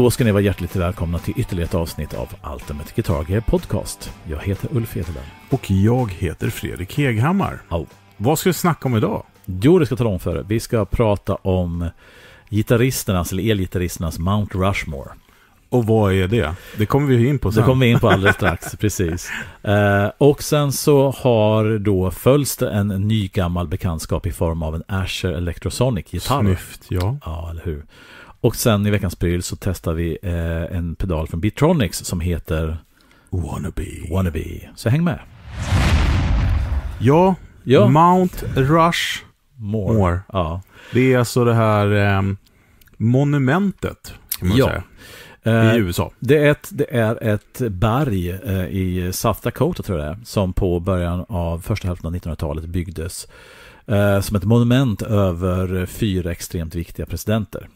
Då ska ni vara hjärtligt välkomna till ytterligare ett avsnitt av Ultimate Guitar Gear Podcast. Jag heter Ulf Edelberg. Och jag heter Fredrik Heghammar. Oh. Vad ska vi snacka om idag? Jo, det ska jag tala om för er. Vi ska prata om gitarristernas, eller elgitarristernas Mount Rushmore. Och vad är det? Det kommer vi in på sen. Det kommer vi in på alldeles strax, precis. Eh, och sen så har då följs det en ny gammal bekantskap i form av en Asher Electrosonic-gitarr. Snyft, ja. Ja, eller hur. Och sen i veckans pryl så testar vi eh, en pedal från Bitronics som heter Wannabe. Wannabe. Så häng med. Ja, ja. Mount Rush More. More. Ja. Det är alltså det här eh, monumentet, kan man ja. säga. I eh, USA. Det är ett, det är ett berg eh, i South Dakota tror jag det är, som på början av första hälften av 1900-talet byggdes eh, som ett monument över fyra extremt viktiga presidenter.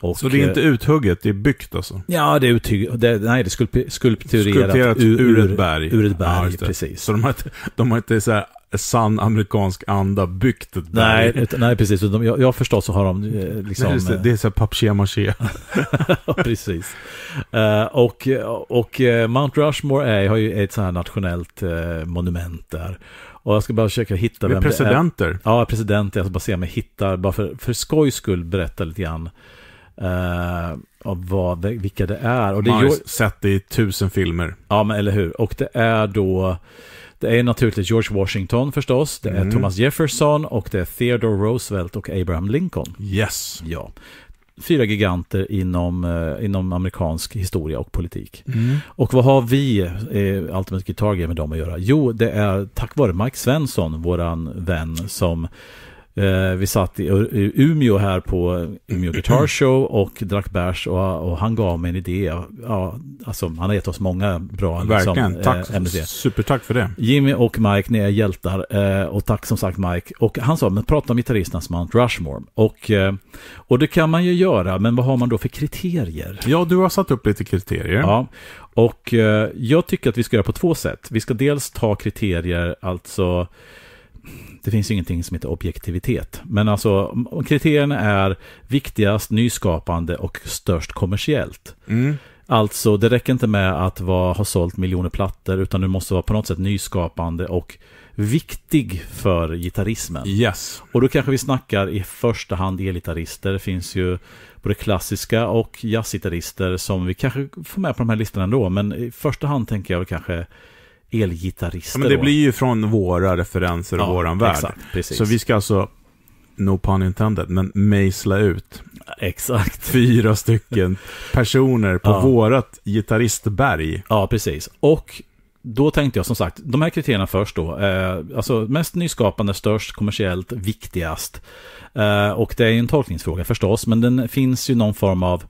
Och, så det är inte eh, uthugget, det är byggt alltså? Ja, det är uthugget. nej, det är skulp skulpturerat, skulpturerat ur, ur ett berg. Ur ett berg, ja, precis. Så de har inte, de har inte så här sann amerikansk anda byggt ett berg. Nej, nej precis. De, jag, jag förstås så har de eh, liksom... Nej, det, eh, det är så här papier-maché. precis. Uh, och, och Mount Rushmore är, har ju ett så här nationellt uh, monument där. Och jag ska bara försöka hitta vem presidenter. det är. presidenter. Ja, presidenter. Jag ska bara se om jag hittar, bara för, för skojs skull berätta lite grann Uh, av vad, vilka det är. Och det Man har ju sett det i tusen filmer. Ja, men eller hur. Och det är då, det är naturligtvis George Washington förstås, det mm. är Thomas Jefferson och det är Theodore Roosevelt och Abraham Lincoln. Yes. Ja. Fyra giganter inom, eh, inom amerikansk historia och politik. Mm. Och vad har vi, eh, Ultimate Guitar Game, med dem att göra? Jo, det är tack vare Mike Svensson, våran vän, som Eh, vi satt i, i Umeå här på Umeå Guitar Show och drack bärs och, och han gav mig en idé. Ja, alltså, han har gett oss många bra liksom, Verkligen. Liksom, tack, eh, Supertack för det. Jimmy och Mike, ni är hjältar. Eh, och tack som sagt Mike. Och han sa, men prata om gitarristernas Mount Rushmore. Och, eh, och det kan man ju göra, men vad har man då för kriterier? Ja, du har satt upp lite kriterier. Ja, och eh, jag tycker att vi ska göra på två sätt. Vi ska dels ta kriterier, alltså det finns ju ingenting som heter objektivitet. Men alltså, kriterierna är viktigast, nyskapande och störst kommersiellt. Mm. Alltså, det räcker inte med att vara, ha sålt miljoner plattor, utan du måste vara på något sätt nyskapande och viktig för gitarrismen. Yes. Och då kanske vi snackar i första hand elgitarrister. Det finns ju både klassiska och jazzgitarrister som vi kanske får med på de här listorna ändå, men i första hand tänker jag kanske elgitarrister. men det då. blir ju från våra referenser och ja, våran värld. Exakt, precis. Så vi ska alltså, no pun intended, men mejsla ut Exakt. fyra stycken personer på ja. vårat gitarristberg. Ja, precis. Och då tänkte jag som sagt, de här kriterierna först då. Eh, alltså mest nyskapande, störst, kommersiellt, viktigast. Eh, och det är ju en tolkningsfråga förstås, men den finns ju någon form av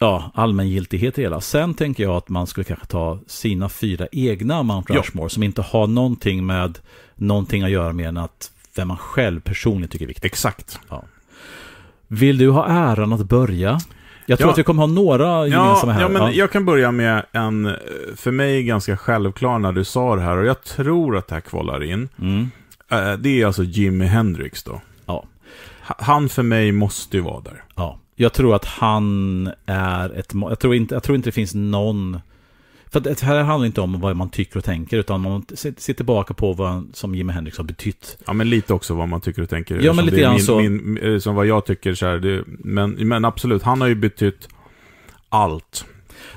ja, allmängiltighet i hela. Sen tänker jag att man skulle kanske ta sina fyra egna Mount Rushmore ja. som inte har någonting med någonting att göra med än att vem man själv personligen tycker är viktigt. Exakt. Ja. Vill du ha äran att börja? Jag tror ja. att vi kommer ha några gemensamma här. Ja, men Jag kan börja med en, för mig ganska självklar när du sa det här, och jag tror att det här kvalar in. Mm. Eh, det är alltså Jimi Hendrix då. Ja. Han för mig måste ju vara där. Ja. Jag tror att han är ett... Jag tror inte, jag tror inte det finns någon... För det här handlar inte om vad man tycker och tänker, utan man ser tillbaka på vad som Jimi Hendrix har betytt. Ja, men lite också vad man tycker och tänker. Ja, men lite grann så. Min, eh, som vad jag tycker så här, det, men, men absolut, han har ju betytt allt.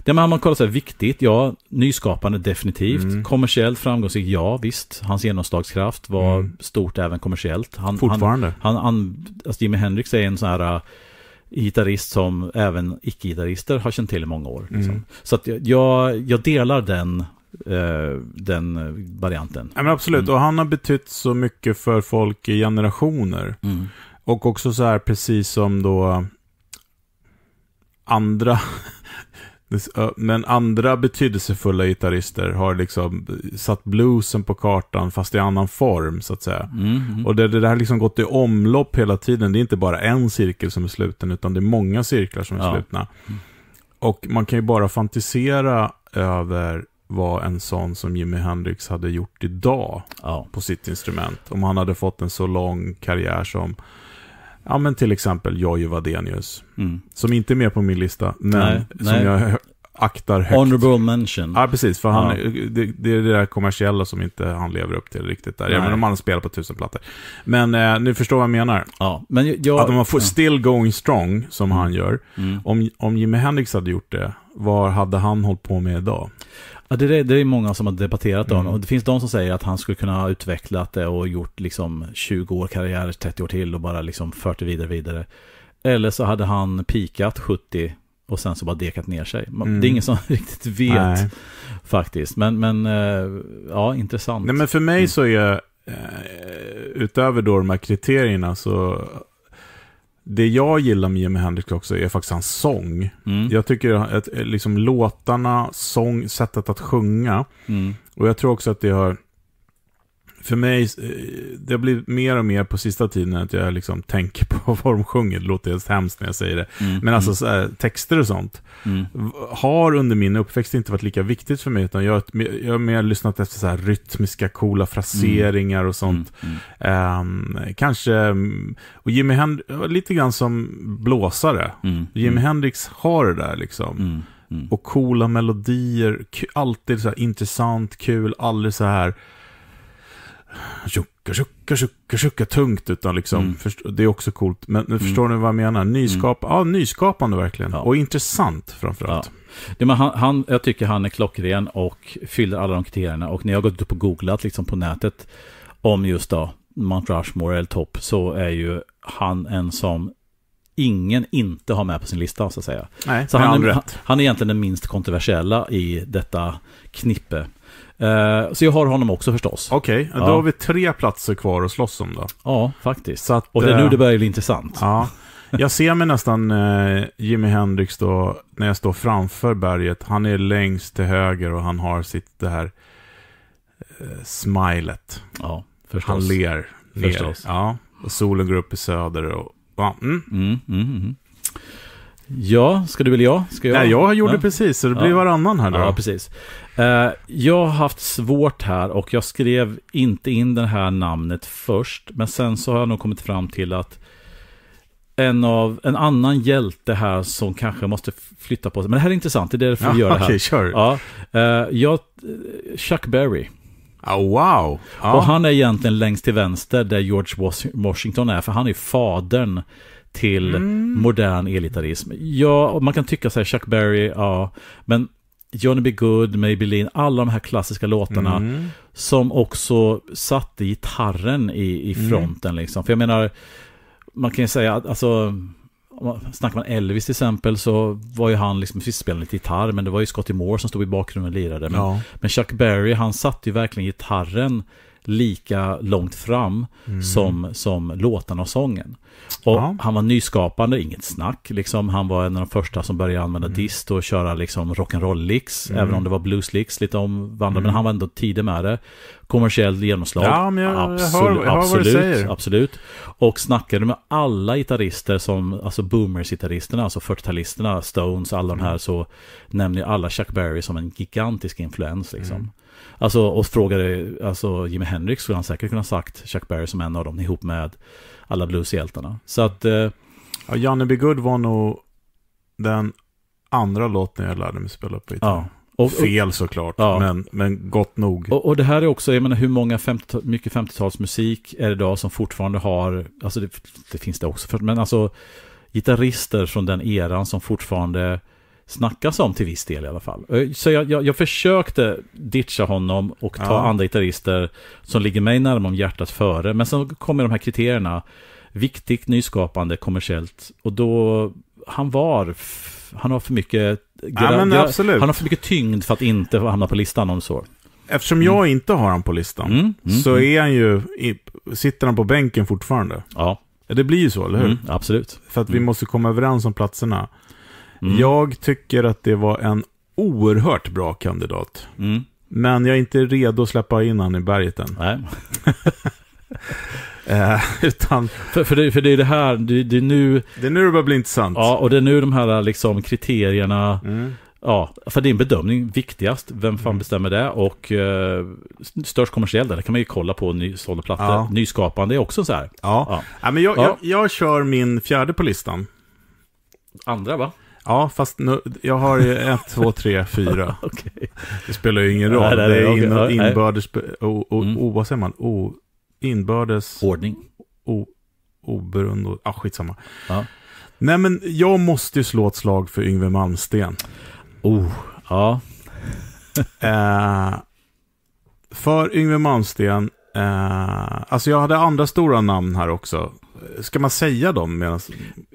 Det man kollar så här, viktigt, ja, nyskapande definitivt. Mm. Kommersiellt framgångsrikt, ja visst. Hans genomslagskraft var mm. stort även kommersiellt. Han, Fortfarande. Han, han, alltså Jimi Hendrix är en sån här gitarrist som även icke-gitarrister har känt till i många år. Liksom. Mm. Så att jag, jag delar den eh, den varianten. Ja, men absolut, mm. och han har betytt så mycket för folk i generationer. Mm. Och också så här, precis som då andra men andra betydelsefulla gitarrister har liksom satt bluesen på kartan fast i annan form så att säga. Mm, mm. Och det, det där har liksom gått i omlopp hela tiden. Det är inte bara en cirkel som är sluten utan det är många cirklar som är ja. slutna. Mm. Och man kan ju bara fantisera över vad en sån som Jimi Hendrix hade gjort idag ja. på sitt instrument. Om han hade fått en så lång karriär som Ja, men till exempel Jojje Wadenius. Mm. Som inte är med på min lista, men nej, som nej. jag aktar högt. Honorable mention. Ja, precis. För han, ja. det, det, är det där kommersiella som inte han lever upp till riktigt där. Även om han spelar på tusen plattor. Men eh, nu förstår vad jag menar. Ja, men jag, att om man får ja. still going strong, som mm. han gör. Mm. Om, om Jimi Hendrix hade gjort det, vad hade han hållit på med idag? Ja, det, är, det är många som har debatterat mm. honom. Och det finns de som säger att han skulle kunna ha utvecklat det och gjort liksom 20 år karriär, 30 år till och bara liksom fört det vidare, vidare. Eller så hade han pikat 70 och sen så bara dekat ner sig. Mm. Det är mm. ingen som riktigt vet Nej. faktiskt. Men, men eh, ja, intressant. Nej, men för mig mm. så är, eh, utöver då de här kriterierna så det jag gillar med Jimi Hendrix också är faktiskt hans sång. Mm. Jag tycker att eh, liksom, låtarna, sång, sättet att sjunga. Mm. Och jag tror också att det har för mig, eh, det har blivit mer och mer på sista tiden att jag liksom tänker på vad de sjunger. Det låter helt hemskt när jag säger det. Mm, Men alltså mm. här, texter och sånt mm. har under min uppväxt inte varit lika viktigt för mig. Utan jag, jag har mer lyssnat efter så här rytmiska, coola fraseringar mm. och sånt. Um, kanske, och Jimi Hendrix, lite grann som blåsare. Jimi Hendrix har det där liksom. Och coola melodier, alltid så här intressant, kul, aldrig så här tjocka, tjocka, tjocka, tjocka tungt. Utan liksom, mm. det är också coolt. Men nu mm. förstår ni vad jag menar? Nyskap, mm. ja, nyskapande verkligen. Ja. Och intressant framförallt. Ja. han, han, jag tycker han är klockren och fyller alla de kriterierna. Och när jag har gått upp och googlat liksom, på nätet om just då Mount Rushmore eller Topp så är ju han en som ingen inte har med på sin lista, så att säga. Nej, så han, är, han, han är egentligen den minst kontroversiella i detta knippe. Uh, så jag har honom också förstås. Okej, okay, då ja. har vi tre platser kvar att slåss om då. Ja, faktiskt. Att, och det eh, är nu det börjar bli intressant. Ja. Jag ser mig nästan eh, Jimi Hendrix då, när jag står framför berget. Han är längst till höger och han har sitt det här eh, smilet. Ja, förstås. Han ler ner. Förstås. Ja, och solen går upp i söder och... Ja, mm. Mm, mm, mm. Ja, ska du eller jag? Ska jag? Nej, jag gjorde ja. precis, så det blir ja. varannan här då. Ja, precis. Eh, jag har haft svårt här och jag skrev inte in det här namnet först, men sen så har jag nog kommit fram till att en, av, en annan hjälte här som kanske måste flytta på sig. Men det här är intressant, det är därför vi gör det här. Okej, kör. Ja, eh, jag, Chuck Berry. Oh, wow! Ja. Och han är egentligen längst till vänster där George Washington är, för han är fadern till mm. modern elitarism. Ja, man kan tycka så här, Chuck Berry, ja, men Johnny B. Good, Maybelline, alla de här klassiska låtarna mm. som också satte gitarren i, i mm. fronten. Mm. Liksom. För jag menar, man kan ju säga att, alltså, snackar man Elvis till exempel så var ju han, liksom, visst spelade lite gitarr, men det var ju Scotty Moore som stod i bakgrunden och lirade. Men, ja. men Chuck Berry, han satte ju verkligen gitarren lika långt fram mm. som, som låtarna och sången. Och ja. han var nyskapande, inget snack. Liksom. Han var en av de första som började använda mm. dist och köra liksom, rock'n'roll-licks, mm. även om det var blues-licks lite omvandlade. Mm. Men han var ändå tidig med det. Kommersiellt genomslag, ja, men jag, absolut, jag hör, jag hör absolut, absolut. Och snackade med alla gitarrister, som, alltså boomers-gitarristerna, alltså 40-talisterna, Stones, alla de mm. här, så nämner alla Chuck Berry som en gigantisk influens. Liksom. Mm. Alltså, och frågade alltså, Jimi Hendrix skulle han säkert kunna sagt Chuck Berry som en av dem ihop med alla blueshjältarna. Så att... Eh... Ja, ”Janne B. Good var nog den andra låten jag lärde mig spela på gitarr. Ja. Och, och, Fel såklart, ja. men, men gott nog. Och, och, det här är också, jag menar hur många 50, mycket 50-talsmusik är det idag som fortfarande har, alltså det, det finns det också, men alltså gitarrister från den eran som fortfarande snackas om till viss del i alla fall. Eh, så jag, jag, jag försökte ditcha honom och ta ja. andra gitarrister som ligger mig närmare om hjärtat före. Men sen kommer de här kriterierna. Viktigt, nyskapande, kommersiellt. Och då, han var, han har för mycket, ja, gra- han har för mycket tyngd för att inte hamna på listan om så. Eftersom mm. jag inte har honom på listan, mm, mm, så mm. är han ju, sitter han på bänken fortfarande. Ja. Det blir ju så, eller hur? Mm, absolut. För att vi mm. måste komma överens om platserna. Mm. Jag tycker att det var en oerhört bra kandidat. Mm. Men jag är inte redo att släppa in honom i berget än. Nej. Eh, utan... för, för, det, för det är det här, det, det är nu... Det är nu det börjar bli intressant. Ja, och det är nu de här liksom kriterierna, mm. ja, för din bedömning, viktigast, vem fan mm. bestämmer det? Och eh, störst kommersiell, där, det kan man ju kolla på ny, sålda plattor. Ja. Nyskapande är också så här. Ja, ja. ja men jag, jag, jag kör min fjärde på listan. Andra va? Ja, fast nu, jag har ju ett, två, tre, fyra. okay. Det spelar ju ingen roll. Nej, nej, det är okay. in, inbördes... O, o, mm. o, vad säger man? O, inbördes... Ordning. O, oberoende... Ja, ah, skitsamma. Ja. Nej, men jag måste ju slå ett slag för Yngve Malmsten. Oh, ja. eh, för Yngve Malmsten, eh, alltså jag hade andra stora namn här också ska man säga dem? Medans...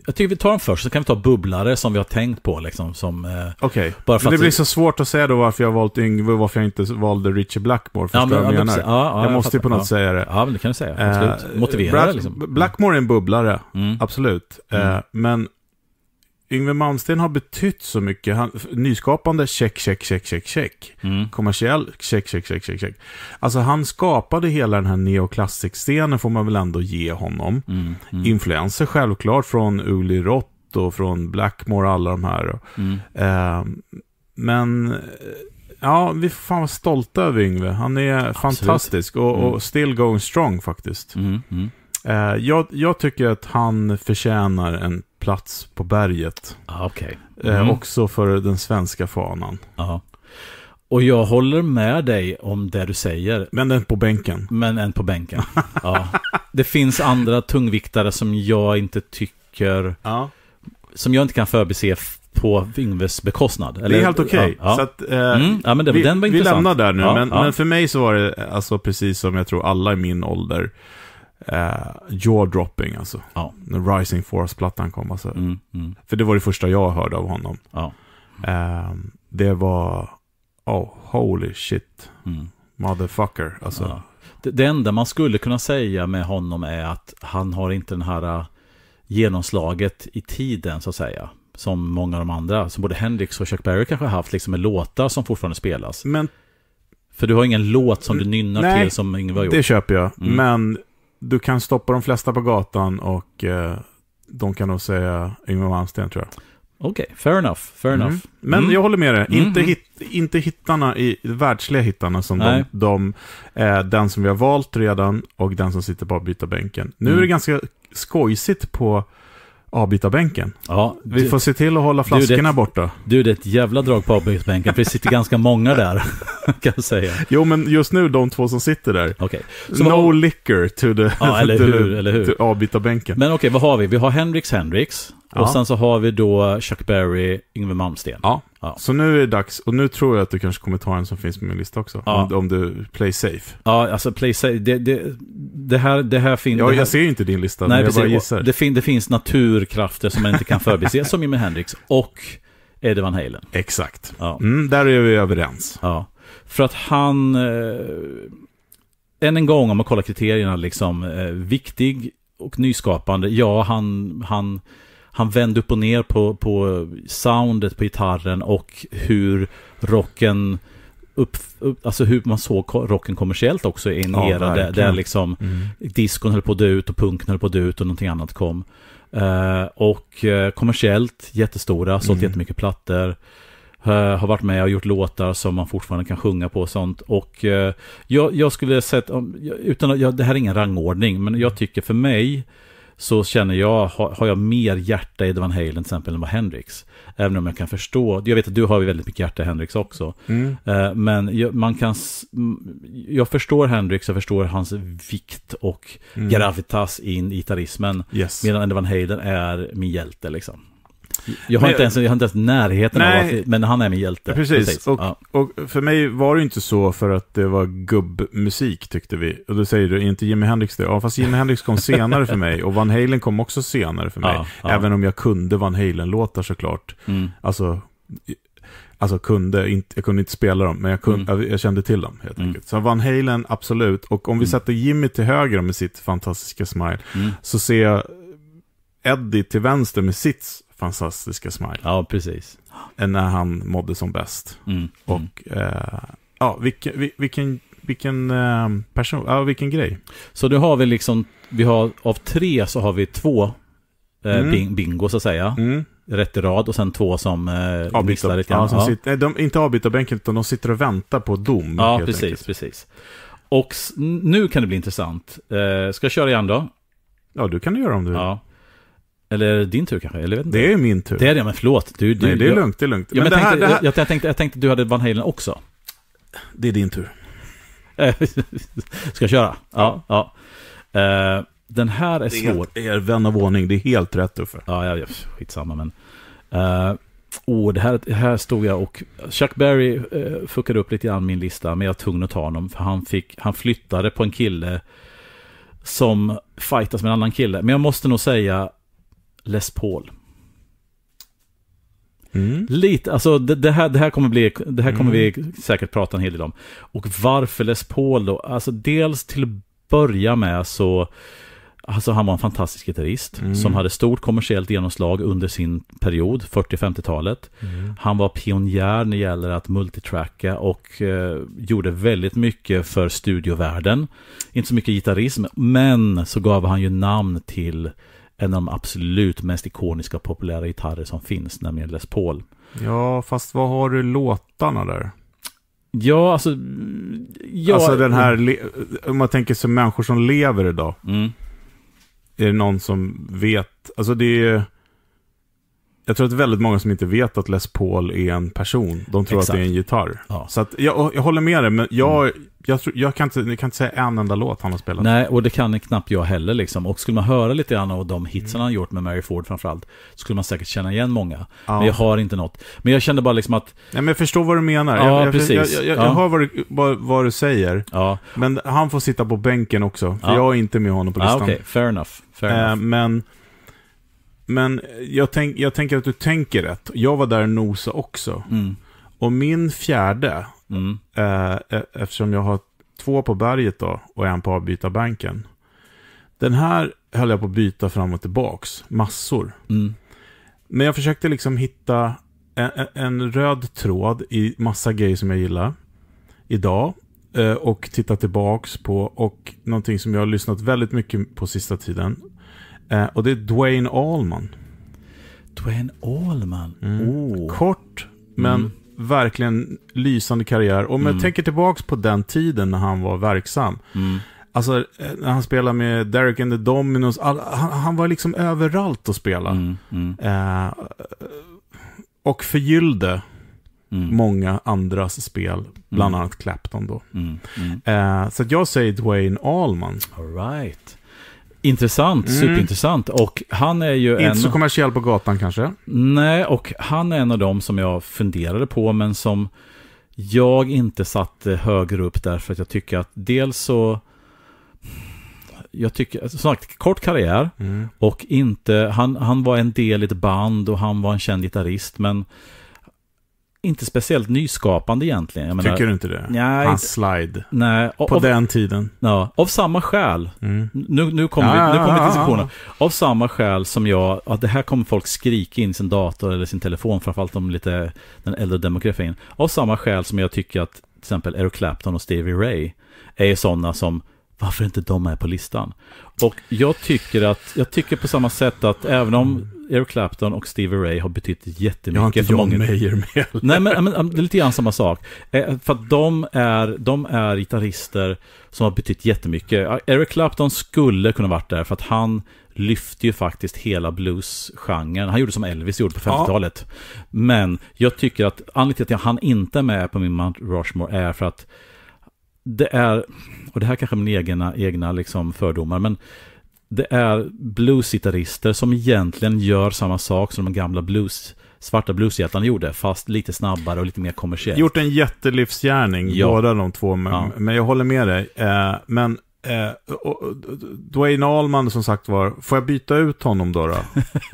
Jag tycker vi tar dem först, så kan vi ta bubblare som vi har tänkt på. Liksom, som, eh, okay. bara det blir så svårt att säga då varför jag valt Yngve och varför jag inte valde Richie Blackmore. Förstår ja, vad jag menar? Ja, ja, jag måste ju på något ja. säga det. Ja, men det kan du säga. Absolut. Eh, Motivera Black, det liksom. Mm. Blackmore är en bubblare, mm. absolut. Mm. Eh, men Yngve Malmsten har betytt så mycket. Han, nyskapande, check, check, check, check, check. Mm. Kommersiell, check, check, check, check, check. Alltså han skapade hela den här neoclassic-scenen får man väl ändå ge honom. Mm. Mm. Influenser självklart från Uli Rott och från Blackmore, och alla de här. Mm. Eh, men eh, ja, vi får fan vara stolta över Yngve. Han är Absolut. fantastisk och, och, mm. still going strong faktiskt. Mm, mm. Eh, jag, jag tycker att han förtjänar en plats på berget. Ah, okay. Eh, mm. eh, också för den svenska fanan. Aha. Och jag håller med dig om det du säger. Men en på bänken. Men en på bänken. ja. Det finns andra tungviktare som jag inte tycker... Ja. Som jag inte kan förbise på Yngves bekostnad. Eller? Det är helt okej. Okay. Ja, ja. eh, mm, ja, vi, vi lämnar där nu, men, men, för mig så var det alltså precis som jag tror alla i min ålder eh, jaw-dropping alltså. Ja. När Rising Force-plattan kom. Alltså. Mm, mm. För det var det första jag hörde av honom. Ja. Eh, det var, oh, holy shit, mm. motherfucker. Alltså. Ja. Det, det enda man skulle kunna säga med honom är att han har inte den här eh, genomslaget i tiden så att säga. Som många av de andra, som både Hendrix och Chuck Berry kanske har haft, liksom med låtar som fortfarande spelas. Men för du har ingen låt som du nynnar Nej, till som Yngve har gjort. det köper jag. Mm. Men du kan stoppa de flesta på gatan och eh, de kan nog säga Yngwie Malmsteen tror jag. Okej, okay, fair enough. Fair mm. enough. Men mm. jag håller med dig. Mm. Inte, hit, inte hittarna i världsliga hittarna som de, de eh, den som vi har valt redan och den som sitter på avbytarbänken. Nu mm. är det mm. ganska skojsigt på avbytarbänken. Ja, vi du, får se till att hålla flaskorna du, det, borta. Du, det är ett jävla drag på avbytarbänken, för det sitter ganska många där, kan jag säga. Jo, men just nu de två som sitter där. Okay. Så no vad... liquor to the, ja, eller hur, eller hur. avbytarbänken. Men okej, okay, vad har vi? Vi har Hendrix Hendrix, ja. och sen så har vi då Chuck Berry, Yngwie Malmsteen. Ja. Ja. Så nu är det dags, och nu tror jag att du kanske kommer ta en som finns på min lista också. Ja. Om, om, du play safe. Ja, alltså play safe. Det, det, det här, det här finns... Ja, här, jag ser ju inte din lista, nej, men jag bara gissar. Det, fin, det finns naturkrafter som man inte kan förbise, som Jimi Hendrix och Eddie Van Halen. Exakt. Ja. Mm, där är vi överens. Ja. För att han... Eh, än en gång, om man kollar kriterierna, liksom, eh, viktig och nyskapande. Ja, han... han han vände upp och ner på, på soundet på gitarren och hur rocken upp, upp, alltså hur man såg rocken kommersiellt också i en ja, era där, där, liksom mm. diskon höll på att dö ut och punken höll på att dö ut och någonting annat kom. Uh, och uh, kommersiellt jättestora, sålt mm. jättemycket plattor. Uh, har varit med och gjort låtar som man fortfarande kan sjunga på och sånt. Och jag, jag skulle säga, utan att, jag, det här är ingen rangordning, men jag tycker för mig så känner jag, har, jag mer hjärta i Van Halen till exempel än vad Hendrix. Även om jag kan förstå, jag vet att du har väldigt mycket hjärta i Hendrix också. Mm. Eh, men man kan, jag förstår Hendrix, jag förstår hans vikt och mm. gravitas in i gitarrismen. Yes. Medan Eddie Van Halen är min hjälte liksom. Jag har, men, inte, ens, jag har inte ens närheten nej, av att, men han är min hjälte. Precis, precis. Och, ja. och, för mig var det inte så för att det var gubbmusik tyckte vi. Och då säger du, inte Jimi Hendrix det? Ja, fast Jimi Hendrix kom senare för mig och Van Halen kom också senare för mig. Ja, ja. Även om jag kunde Van Halen-låtar såklart. Mm. Alltså, alltså kunde, inte, jag kunde inte spela dem, men jag, kunde, mm. jag kände till dem helt mm. Så Van Halen, absolut. Och om vi mm. sätter Jimmy till höger med sitt fantastiska smile, mm. så ser jag Eddie till vänster med sitt fantastiska smile. Ja, precis. När han mådde som bäst. Mm. Och eh, ja, vilken, vilken, vilken eh, person, ja, vilken grej. Så du har vi liksom, vi har av tre så har vi två eh, mm. bingo så att säga. Mm. Rätt i rad och sen två som eh, missar lite Ja, som ja. Sitter, eh, de, inte avbytarbänken utan de sitter och väntar på dom. Ja, precis, enkelt. precis. Och nu kan det bli intressant. Eh, ska jag köra igen då? Ja, du kan du göra om du vill. Ja. Eller är det din tur kanske? Eller vet Det är min tur. Det är det, men förlåt. Du, du, Nej, det är jag, lugnt, det är lugnt. jag, tänkte, jag tänkte att du hade Van Halen också. Det är din tur. Ska jag köra? Ja. ja. ja. Uh, den här är, är svår. Helt, er vän av ordning, det är helt rätt Uffe. Ja, jag, jag, skitsamma men. Uh, oh, det här, här stod jag och Chuck Berry uh, fuckade upp lite grann min lista, men jag var tvungen att ta honom. För han, fick, han flyttade på en kille som fightas med en annan kille. Men jag måste nog säga Les Paul. Mm. Lite, alltså det, det, här, det här kommer, bli, det här kommer mm. vi säkert prata en hel del om. Och varför Les Paul då? Alltså dels till att börja med så, alltså han var en fantastisk gitarrist mm. som hade stort kommersiellt genomslag under sin period, 40-50-talet. Mm. Han var pionjär när det gäller att multitracka och eh, gjorde väldigt mycket för studiovärlden. Inte så mycket gitarrism, men så gav han ju namn till en av de absolut mest ikoniska och populära gitarrer som finns, nämligen Les Paul. Ja, fast vad har du låtarna där? Ja, alltså... Ja, alltså den här, om man tänker sig människor som lever idag. Mm. Är det någon som vet? Alltså det är jag tror att det är väldigt många som inte vet att Les Paul är en person, de tror Exakt. att det är en gitarr. Ja. Så att jag, jag håller med dig, men jag, mm. jag, tror, jag, kan inte, jag kan inte säga en enda låt han har spelat. Nej, och det kan knappt jag heller. Liksom. Och skulle man höra lite grann av de hitsen mm. han gjort med Mary Ford framförallt, så skulle man säkert känna igen många. Ja. Men jag har inte något. Men jag kände bara liksom att... Nej, men jag förstår vad du menar. Ja, jag, precis. Jag, jag, jag ja. hör vad du, vad, vad du säger. Ja. Men han får sitta på bänken också, för jag är inte med honom på ah, listan. Okej, okay. Fair enough. Fair eh, enough. Eh, men... Men jag, tänk, jag tänker att du tänker rätt. Jag var där och nosa också. Mm. Och min fjärde, mm. eh, e, eftersom jag har två på berget då och en på avbytarbanken. Den här höll jag på att byta fram och tillbaks, massor. Mm. Men jag försökte liksom hitta en, e, en, röd tråd i massa grejer som jag gillar idag. Eh, och titta tillbaks på, och någonting som jag har lyssnat väldigt mycket på sista tiden, Eh, och det är Dwayne Allman. Dwayne Allman. Mm. Oh. Kort, men mm. verkligen lysande karriär. Om mm. jag tänker tillbaka på den tiden när han var verksam. Mm. Alltså, eh, när han spelade med Derek and the Dominos. All, han, han, var liksom överallt att spela. Mm, mm. Eh, och förgyllde många andras spel. Bland annat Clapton då. Eh, så jag säger Dwayne Allman. All right. Intressant, mm. superintressant. Och han är ju Inte en... så kommersiell på gatan kanske? Nej, och han är en av dem som jag funderade på, men som jag inte satte högre upp därför att jag tycker att dels så... Jag tycker, som sagt, kort karriär mm. och inte... Han, han var en del i ett band och han var en känd gitarrist, men inte speciellt nyskapande egentligen. Menar, Tycker du inte det? Nej, Hans slide. Nej, och, på av, den tiden. Ja, av samma skäl. Mm. Nu, nu kommer ja, vi, nu kommer ja, diskussionen. Ja, av samma skäl som jag, att det här kommer folk skrika in i sin dator eller sin telefon, framförallt om lite den äldre demografin. Av samma skäl som jag tycker att till exempel Eric Clapton och Stevie Ray är sådana som varför inte de är på listan? Och jag tycker att, jag tycker på samma sätt att även om mm. Eric Clapton och Stevie Ray har betytt jättemycket. Jag har inte för John Mayer med. Nej, men, men, det är lite grann samma sak. Eh, för att de är, de är gitarrister som har betytt jättemycket. Eric Clapton skulle kunna varit där för att han lyfte ju faktiskt hela bluesgenren. Han gjorde som Elvis gjorde på 50-talet. Ja. Men jag tycker att anledningen till att han inte är med på min Mount Rushmore är för att det är, och det här kanske är mina egna, egna liksom fördomar, men det är bluesgitarrister som egentligen gör samma sak som de gamla blues svarta blueshjältarna gjorde, fast lite snabbare och lite mer kommersiellt. Gjort en jättelivsgärning, ja. båda de två, men, ja. men jag håller med dig. Eh, men Eh, och, och, Dwayne Alman som sagt var, får jag byta ut honom då? då?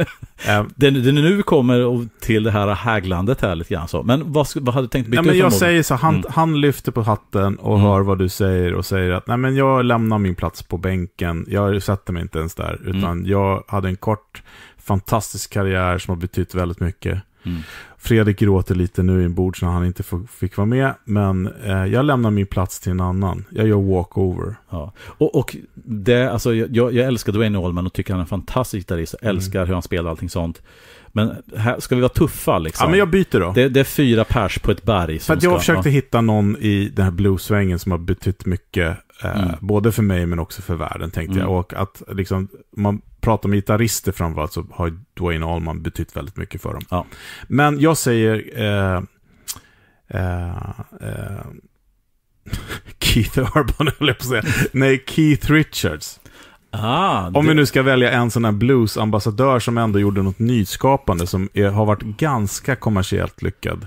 eh, det, är nu vi kommer till det här häglandet här lite grann så. Men vad, vad hade du tänkt byta nej, men ut Jag säger så, han, mm. han lyfter på hatten och mm. hör vad du säger och säger att nej men jag lämnar min plats på bänken. Jag sätter mig inte ens där, utan mm. jag hade en kort fantastisk karriär som har betytt väldigt mycket. Mm. Fredrik gråter lite nu inbords när han inte fick vara med. Men eh, jag lämnar min plats till en annan. Jag gör walkover. Ja. Och, och det, alltså, jag, jag älskar Dwayne Allman och tycker han är en fantastisk gitarrist. Älskar mm. hur han spelar allting sånt. Men här ska vi vara tuffa liksom? Ja, men jag byter då. Det, det är fyra pers på ett berg. Som För att jag ska, försökte ja. hitta någon i den här bluesvängen som har betytt mycket Eh, mm. både för mig men också för världen tänkte mm. jag. Och att liksom, man pratar om gitarrister framförallt så har Dwayne Allman betytt väldigt mycket för dem. Ja. Men jag säger eh, eh, eh Keith Urban, höll jag på att säga. Nej, Keith Richards. Ah, Om vi nu ska välja en sån här bluesambassadör som ändå gjorde något nyskapande som är, har varit ganska kommersiellt lyckad.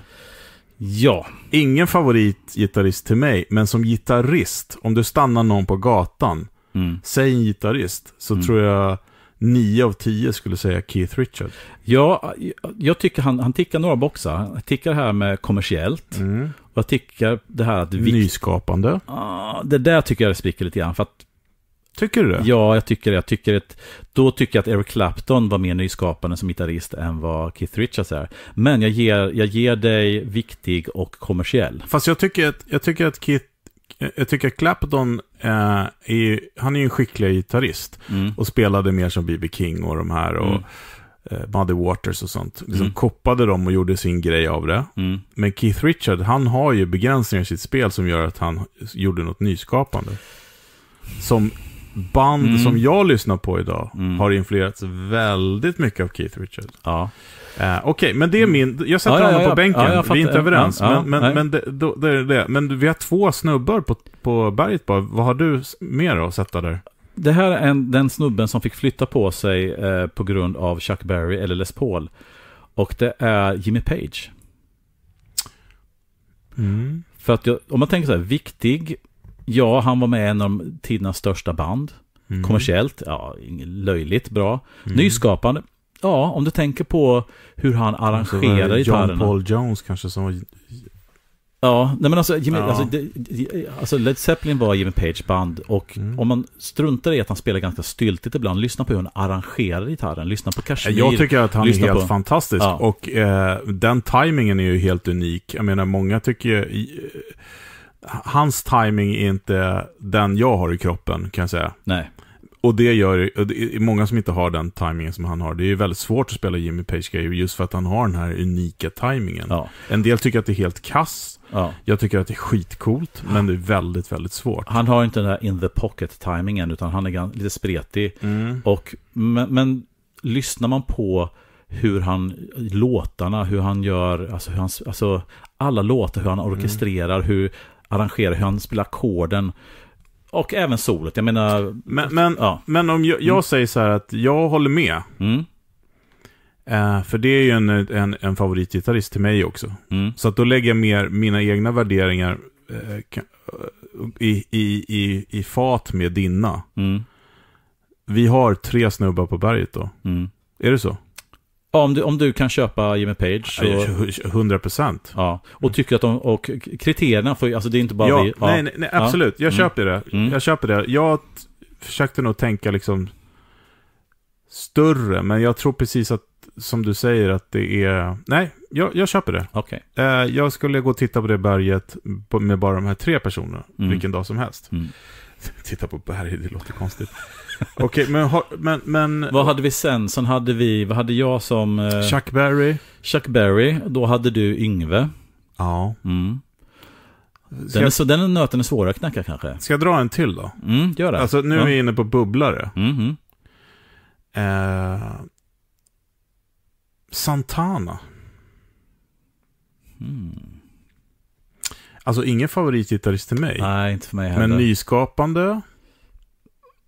Ja. Ingen favoritgitarrist till mig, men som gitarrist, om du stannar någon på gatan, mm. säg en gitarrist, så mm. tror jag nio av tio skulle säga Keith Richard. Ja, jag tycker han, han tickar några boxar. Han tickar här med kommersiellt. Mm. Och jag tickar det här att... Vikt... Nyskapande. Ah, det där tycker jag det spricker lite grann. För att Tycker du det? Ja, jag tycker det. Jag tycker att, då tycker jag att Eric Clapton var mer nyskapande som gitarrist än vad Keith Richards är. Men jag ger, jag ger dig viktig och kommersiell. Fast jag tycker att, jag tycker att Keith jag tycker att Clapton, eh, är, han är ju en skicklig gitarrist mm. och spelade mer som B.B. King och de här och mm. Eh, Muddy Waters och sånt. Liksom mm. koppade dem och gjorde sin grej av det. Mm. Men Keith Richard, han har ju begränsningar i sitt spel som gör att han gjorde något nyskapande. Som band mm. som jag lyssnar på idag mm. har influerats väldigt mycket av Keith Richards. Ja. Uh, Okej, okay, men det är mm. min... Jag sätter ja, honom ja, ja, på bänken. vi är inte överens. men, men, men, det, då, det är det. men vi har två snubbar på, på berget bara. Vad har du mer att sätta där? Det här är en, den snubben som fick flytta på sig eh, på grund av Chuck Berry eller Les Paul. Och det är Jimmy Page. Mm. För att jag, om man tänker så här, viktig Ja, han var med i en av tidernas största band. Mm. Kommersiellt, ja, löjligt bra. Mm. Nyskapande, ja, om du tänker på hur han arrangerar alltså, gitarrerna. John Paul Jones kanske som var... Ja, nej men alltså, Jimmy, ja. alltså, det, alltså, Led Zeppelin var Jimmy Page band och mm. om man struntar i att han spelar ganska styltigt ibland, lyssna på hur han arrangerar gitarren, lyssna på Kashmir. Jag tycker att han är helt på... fantastisk ja. och eh, den tajmingen är ju helt unik. Jag menar, många tycker ju... Eh, hans timing är inte den jag har i kroppen, kan jag säga. Nej. Och det gör, och det är många som inte har den timingen som han har. Det är ju väldigt svårt att spela Jimmy Page-grejer just för att han har den här unika timingen. Ja. En del tycker att det är helt kass. Ja. Jag tycker att det är skitcoolt, men det är väldigt, väldigt svårt. Han har inte den där in the pocket-timingen, utan han är lite spretig. Mm. Och, men, men lyssnar man på hur han, låtarna, hur han gör, alltså, hur han, alltså alla låtar, hur han mm. orkestrerar, mm. hur arrangera hur han spelar ackorden. Och även solot, jag menar... Men, men, ja. men om jag, jag mm. säger så här att jag håller med. Mm. Eh, för det är ju en, en, en favoritgitarrist till mig också. Mm. Så att då lägger jag mer mina egna värderingar eh, i, i, i, i fat med dina. Mm. Vi har tre snubbar på berget då. Mm. Är det så? Ja, om du, om du kan köpa Jimmy Page så... 100 procent. Ja, och tycker att de, och kriterierna får alltså det är inte bara ja, vi. Ja. Nej, nej, absolut. Mm. Mm. Jag köper det. Jag köper det. Jag försökte nog tänka liksom större, men jag tror precis att, som du säger, att det är... Nej, jag, jag köper det. Okay. Eh, jag skulle gå och titta på det berget med bara de här tre personerna, mm. vilken dag som helst. Mm. titta på berget, det låter konstigt. Okej, men, men, men... Vad hade vi sen? Sen hade vi, vad hade jag som... eh, Chuck Berry? Chuck Berry, då hade du Yngve. Ja. Mm. Ska Den, är, så, den nöten är svårare att knäcka kanske. ska jag dra en till då? Mm, gör det. Alltså, nu ja. är vi inne på bubblare. Mm, mm. Eh, Santana. Hmm. Alltså, ingen favoritgitarrist till mig. Nej, inte för mig heller. Men nyskapande.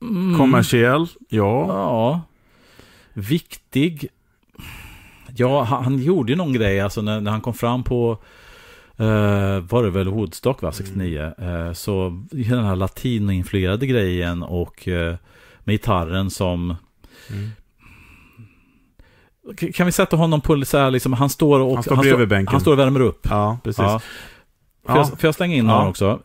Mm. Kommersiell, ja. ja. Viktig. Ja, han, gjorde ju någon grej alltså när, när han kom fram på Uh, var det väl Woodstock va, 69? Mm. Uh, så den här latinoinfluerade grejen och uh, med gitarren som... Mm. Kan vi sätta honom på så här, liksom, han står och... Han står han stå, bänken. Han står och värmer upp. Ja, precis. Ja. Får, ja. Jag, får jag slänga in ja. honom också?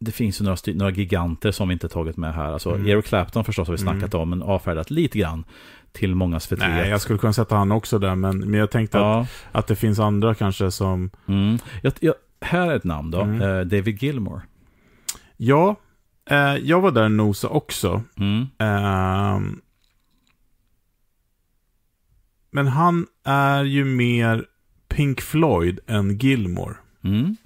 det finns ju några, några giganter som vi inte tagit med här. Alltså, mm. Eric Clapton förstås har vi snackat mm. om, men avfärdat lite grann till mångas förtret. Nej, jag skulle kunna sätta han också där, men, men jag tänkte ja. att, att det finns andra kanske som... Mm. Jag, jag, här är ett namn då, mm. eh, David Gilmore. Ja, eh, jag var där och nosade också. Eh, men han är ju mer Pink Floyd än Gilmore. Mm.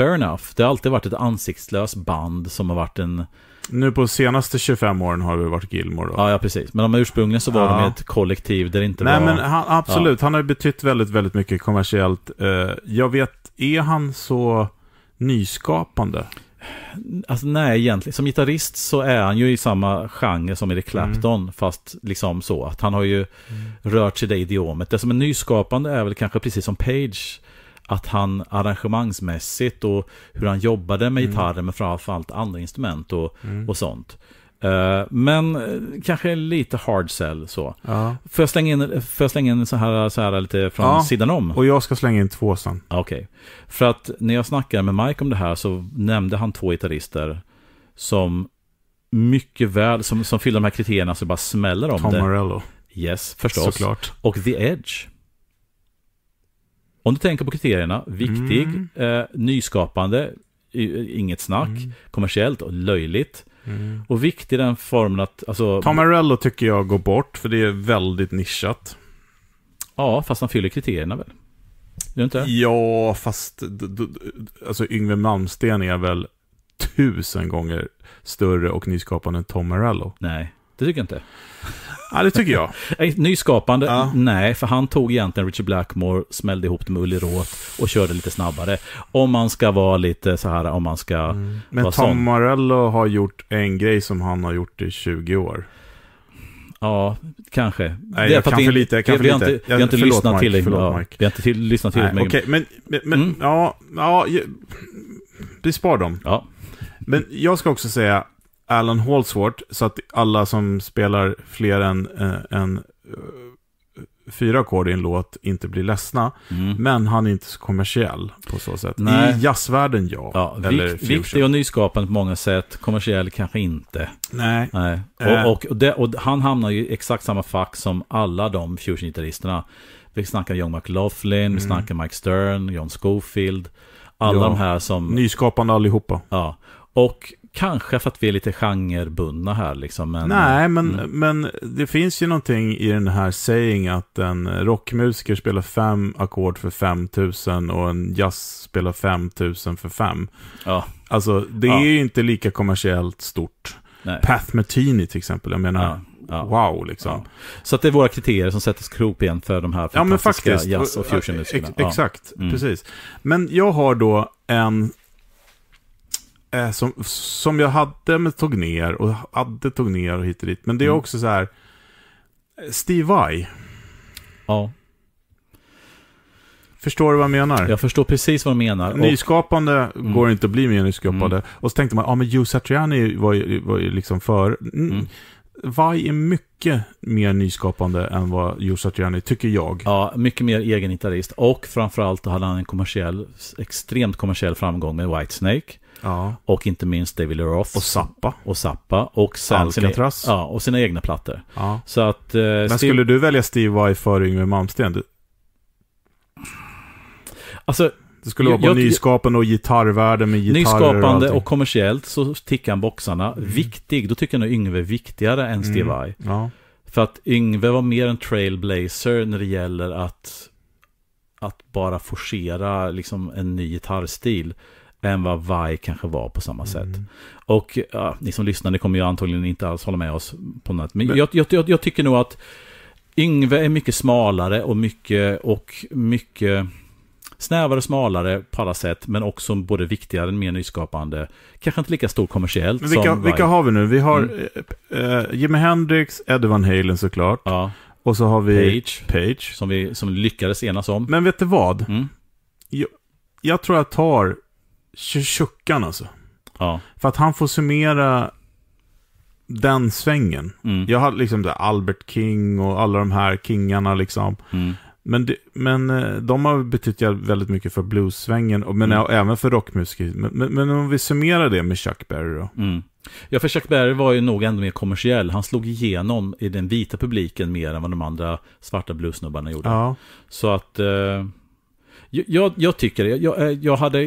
Fair enough. Det har alltid varit ett ansiktslöst band som har varit en... Nu på senaste 25 åren har det varit Gilmore Ja, ja precis. Men de ursprungligen så var ja. de ett kollektiv där det inte Nej, var... Nej, men han, absolut. Ja. Han har betytt väldigt, väldigt mycket kommersiellt. Eh, jag vet, är han så nyskapande? Alltså nej, egentligen. Som gitarrist så är han ju i samma genre som Eric mm. Clapton, mm. fast liksom så att han har ju mm. rört sig i det idiomet. Det som är nyskapande är väl kanske precis som Page, att han arrangemangsmässigt och hur han jobbade med mm. gitarren mm. men framförallt andra instrument och, mm. och sånt. Eh, men eh, kanske lite hard sell så. Ja. Får, jag slänga in, får jag slänga in så här, så här lite från ja. sidan om? och jag ska slänga in två sen. Okej. Okay. För att när jag snackade med Mike om det här så nämnde han två gitarrister som mycket väl, som, som fyller de här kriterierna så bara smäller om Tom det. Tom Morello. Yes, förstås. Såklart. Och The Edge. Om du tänker på kriterierna, viktig, mm. eh, nyskapande, inget snack, mm. kommersiellt och löjligt. Mm. Och viktig den formen att... Alltså, Tamarello tycker jag går bort, för det är väldigt nischat. Ja, fast han fyller kriterierna väl? Gör inte? Ja, fast alltså Yngve Malmsten är väl tusen gånger större och nyskapande än Tom Morello. Nej. Det tycker jag inte. Ja, det tycker jag. Nyskapande? Ja. Nej, för han tog egentligen Richard Blackmore, smällde ihop det med Ulli Roth och körde lite snabbare. Om man ska vara lite så här, om man ska mm. Men Tom sån. Morello har gjort en grej som han har gjort i 20 år. Ja, kanske. Nej, jag kan för lite. Jag kan för lite. Inte, jag, har inte förlåt, lyssnat Mike, till dig. Förlåt, Mike. Vi har inte till, lyssnat till dig. Okej, men, men mm. ja, ja, vi spar dem. Ja. Men jag ska också säga, Alan Hallsworth, så att alla som spelar fler än, äh, än eh, fyra ackord i en låt inte blir ledsna. Mm. Men han är inte så kommersiell på så sätt. Nej. I jazzvärlden ja. ja eller vikt, viktig och nyskapande på många sätt, kommersiell kanske inte. Nej. Nej. Äh. Och, och, det, och, han hamnar ju i exakt samma fack som alla de fusion-gitarristerna. Vi snackar John McLaughlin, mm. vi snackar Mike Stern, John Schofield. Alla ja. de här som... Nyskapande allihopa. Ja. Och Kanske för att vi är lite genrebundna här liksom. Men, Nej, men, mm. men det finns ju någonting i den här saying att en rockmusiker spelar fem ackord för 5000 och en jazz spelar 5000 för fem. Ja. Alltså, det ja. är ju inte lika kommersiellt stort. Nej. Path Martini till exempel, jag menar, ja. Ja. Wow, liksom. Ja. Så att det är våra kriterier som sätter kroppen för de här fantastiska ja, jazz och fusionmusikerna. Ex exakt, ja. mm. precis. Men jag har då en eh, som, som jag hade med tog ner och hade tog ner och hit och dit. Men det är mm. också så här, Steve Vai. Ja. Förstår du vad jag menar? Jag förstår precis vad du menar. Nyskapande mm. går inte att bli mer nyskapande. Mm. Och så tänkte man, ja men Joe Satriani var ju, var ju liksom för... Mm. Vai är mycket mer nyskapande än vad Joe Satriani tycker jag. Ja, mycket mer egen gitarrist. Och framförallt hade han en kommersiell, extremt kommersiell framgång med Whitesnake. Ja. Och inte minst David Lee Roth. Och Zappa. Och Zappa. Och sen sina, ja, och sina egna plattor. Ja. Så att, eh, Men Steve... skulle du välja Steve Vai före Yngwie Malmsteen? Du... Alltså, det skulle vara på jag, nyskapande och gitarrvärde med gitarrer Nyskapande och, och kommersiellt så tickar han boxarna. Mm. Viktig, då tycker jag nog Yngve är viktigare än Steve mm. Vai. Ja. För att Yngve var mer en trailblazer när det gäller att, att bara forcera liksom, en ny gitarrstil än vad Vi kanske var på samma mm. sätt. Och ja, ni som lyssnar, ni kommer ju antagligen inte alls hålla med oss på något. Men, men. Jag, jag, jag, jag, tycker nog att Yngve är mycket smalare och mycket, och mycket snävare och smalare på alla sätt, men också både viktigare, mer nyskapande. Kanske inte lika stor kommersiellt men vilka, som Vilka har vi nu? Vi har mm. eh, eh Jimi Hendrix, Eddie Halen såklart. Ja. Och så har vi Page, Page. Som, vi, som lyckades enas om. Men vet du vad? Mm. Jag, jag tror jag tar tjuckan alltså. Ja. För att han får summera den svängen. Mm. Jag har liksom där Albert King och alla de här kingarna liksom. Mm. Men, det, men eh, de har betytt väldigt mycket för bluessvängen, men mm. även för rockmusik. Men, men, men, om vi summerar det med Chuck Berry då? Mm. Ja, för Chuck Berry var ju nog ändå mer kommersiell. Han slog igenom i den vita publiken mer än vad de andra svarta bluesnubbarna gjorde. Ja. Så att... Eh... Jag, jag tycker det. Jag, eh, jag, hade,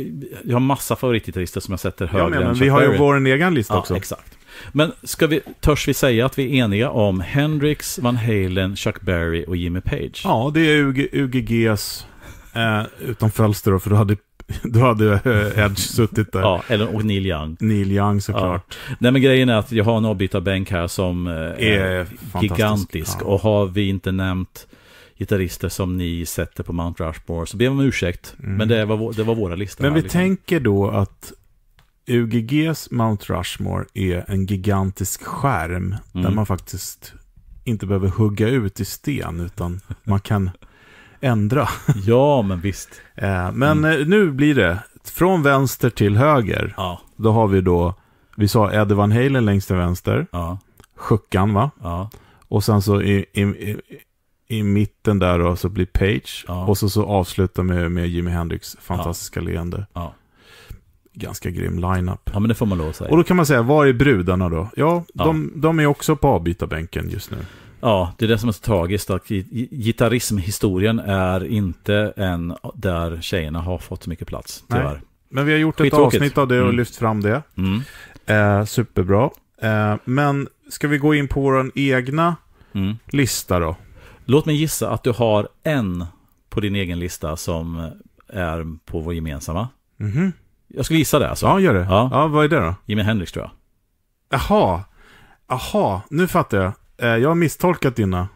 jag har massa favoritgitarrister som jag sätter högre ja, men, än Vi har ju vår egen lista ja, också. exakt. Men ska vi, törs vi säga att vi är eniga om Hendrix, Van Halen, Chuck Berry och Jimmy Page? Ja, det är UG, UGGs, eh, utom fölster då, för du hade då hade eh, Edge suttit där. Ja, eller, och Neil Young. Neil Young såklart. Ja. Nej, men grejen är att jag har en avbytarbänk här som eh, är, är gigantisk. Ja. Och har vi inte nämnt gitarrister som ni sätter på Mount Rushmore. Så ber om ursäkt, mm. men det var, det var våra listor. Men vi liksom. tänker då att UGGs Mount Rushmore är en gigantisk skärm mm. där man faktiskt inte behöver hugga ut i sten, utan man kan ändra. ja, men visst. Eh, men mm. Eh, nu blir det från vänster till höger. Ja. Då har vi då, vi sa Eddie Van Halen längst till vänster. Ja. Sjuckan, va? Ja. Och sen så i, i, i, i mitten där och så blir Page. Ja. Och så, så avslutar med, med Jimi Hendrix fantastiska ja. leende. Ja. Ganska grym line-up. Ja, men det får man lov att säga. Och då kan man säga, var är brudarna då? Ja, de, de, är också på avbytarbänken just nu. Ja, det är det som är så tragiskt. Att gitarrismhistorien är inte en där tjejerna har fått så mycket plats, tyvärr. Nej. Men vi har gjort ett avsnitt av det och mm. lyft fram det. Mm. Eh, superbra. Eh, men ska vi gå in på vår egna mm. lista då? Låt mig gissa att du har en på din egen lista som är på vår gemensamma. Mm -hmm. Jag skulle gissa det alltså. Ja, gör det. Ja. ja, vad är det då? Jimi Hendrix tror jag. Jaha. Jaha, nu fattar jag. Eh, jag har misstolkat dina.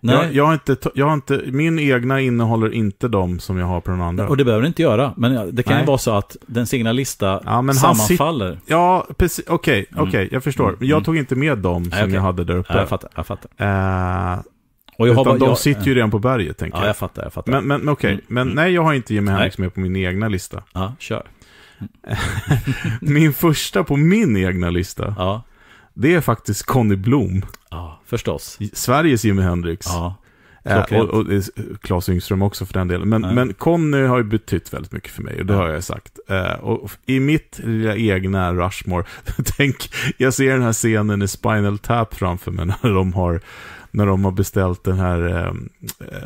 Nej. Jag, jag, har inte, jag har inte, min egna innehåller inte de som jag har på den andra. Och det behöver du inte göra, men det kan Nej. ju vara så att den egna lista ja, sammanfaller. Sit... Ja, Okej, okay, mm. okej, okay, jag förstår. Mm. Jag tog inte med de som Nej, okay. jag hade där uppe. Ja, jag fattar. Jag fattar. Uh och jag Utan bara, de jag, sitter ju redan på berget, tänker ja, jag. jag fattar, jag fattar. Men, men, okej, okay. Mm. men nej, jag har inte Jimi Hendrix med på min egna lista. Ja, kör. min första på min egna lista, ja. det är faktiskt Conny Blom. Ja, förstås. Sveriges Jimi Hendrix. Ja. Äh, och, och eh, Claes Yngström också för den delen. Men, men Conny har ju betytt väldigt mycket för mig och det har jag sagt. Äh, och I mitt lilla egna Rushmore, tänk, jag ser den här scenen i Spinal Tap framför mig när de har när de har beställt den här, eh,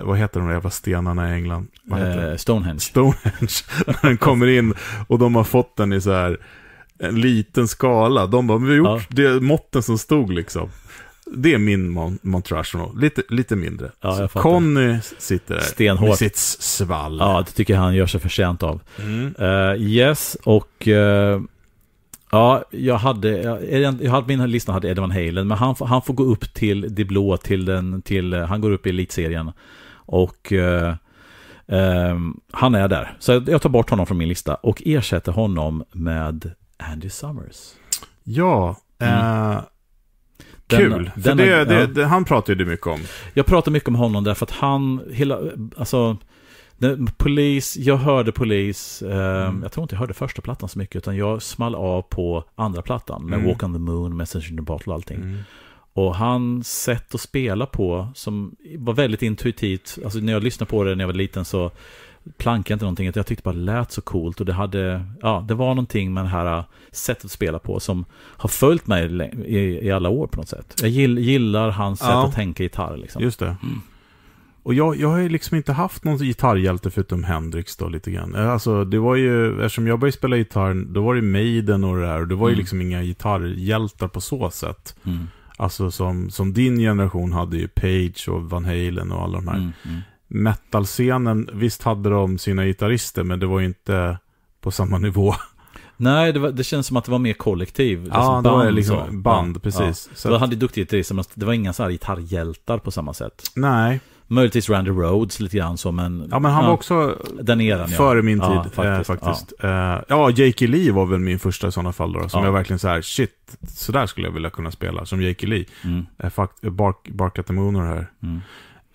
vad heter de där jävla stenarna i England? Eh, Stonehenge. Stonehenge. när den kommer in och de har fått den i så här, en liten skala. De bara, vi har gjort ja. det måtten som stod liksom. Det är min Mont Montrasmo, lite, lite mindre. Ja, Conny sitter där Stenhårt. med sitt svall. Ja, det tycker jag han gör sig förtjänt av. Mm. Uh, yes, och uh, Ja, jag hade, jag, hade min lista hade Eddie Halen, men han, han får gå upp till det blå, till den, till, eh, han går upp i elitserien. Och eh, eh, han är där. Så jag tar bort honom från min lista och ersätter honom med Andy Summers. Ja, mm. eh, kul. Den, för den, det, ja. det, han pratar ju du mycket om. Jag pratar mycket om honom därför att han, hela, alltså, Polis, jag hörde polis, ehm, mm. jag tror inte jag hörde första plattan så mycket, utan jag small av på andra plattan med mm. Walk on the Moon, Message in the Bottle och allting. Mm. Och hans sätt att spela på, som var väldigt intuitivt, alltså när jag lyssnade på det när jag var liten så plankade inte någonting, jag tyckte bara det lät så coolt och det hade, ja, det var någonting med det här äh, sättet att spela på som har följt mig i, i alla år på något sätt. Jag gillar hans sätt ja. att tänka gitarr liksom. Just det. Mm. Och jag, jag har ju liksom inte haft någon gitarrhjälte förutom Hendrix då lite grann. Eh, alltså det var ju, eftersom jag började spela gitarr, då var det Maiden och det där. Och det var ju mm. liksom inga gitarrhjältar på så sätt. Mm. Alltså som, som din generation hade ju Page och Van Halen och alla de här. Mm, mm. metal visst hade de sina gitarrister, men det var ju inte på samma nivå. Nej, det, var, det, känns som att det var mer kollektiv. Ja, alltså det var liksom band, precis. Ja. Så att... hade duktiga gitarrister, men det var inga så här gitarrhjältar på samma sätt. Nej, Möjligtvis Randy Rhodes lite grann som en... Ja, men han ja, var också den eran, före ja. min tid ja, faktiskt. Eh, faktiskt. Ja. Eh, ja, Jake Lee var väl min första i sådana fall då, som jag verkligen så här, shit, sådär skulle jag vilja kunna spela, som Jake Lee. Mm. Eh, fuck, eh, Bark, Bark at the Moon och det här. Mm.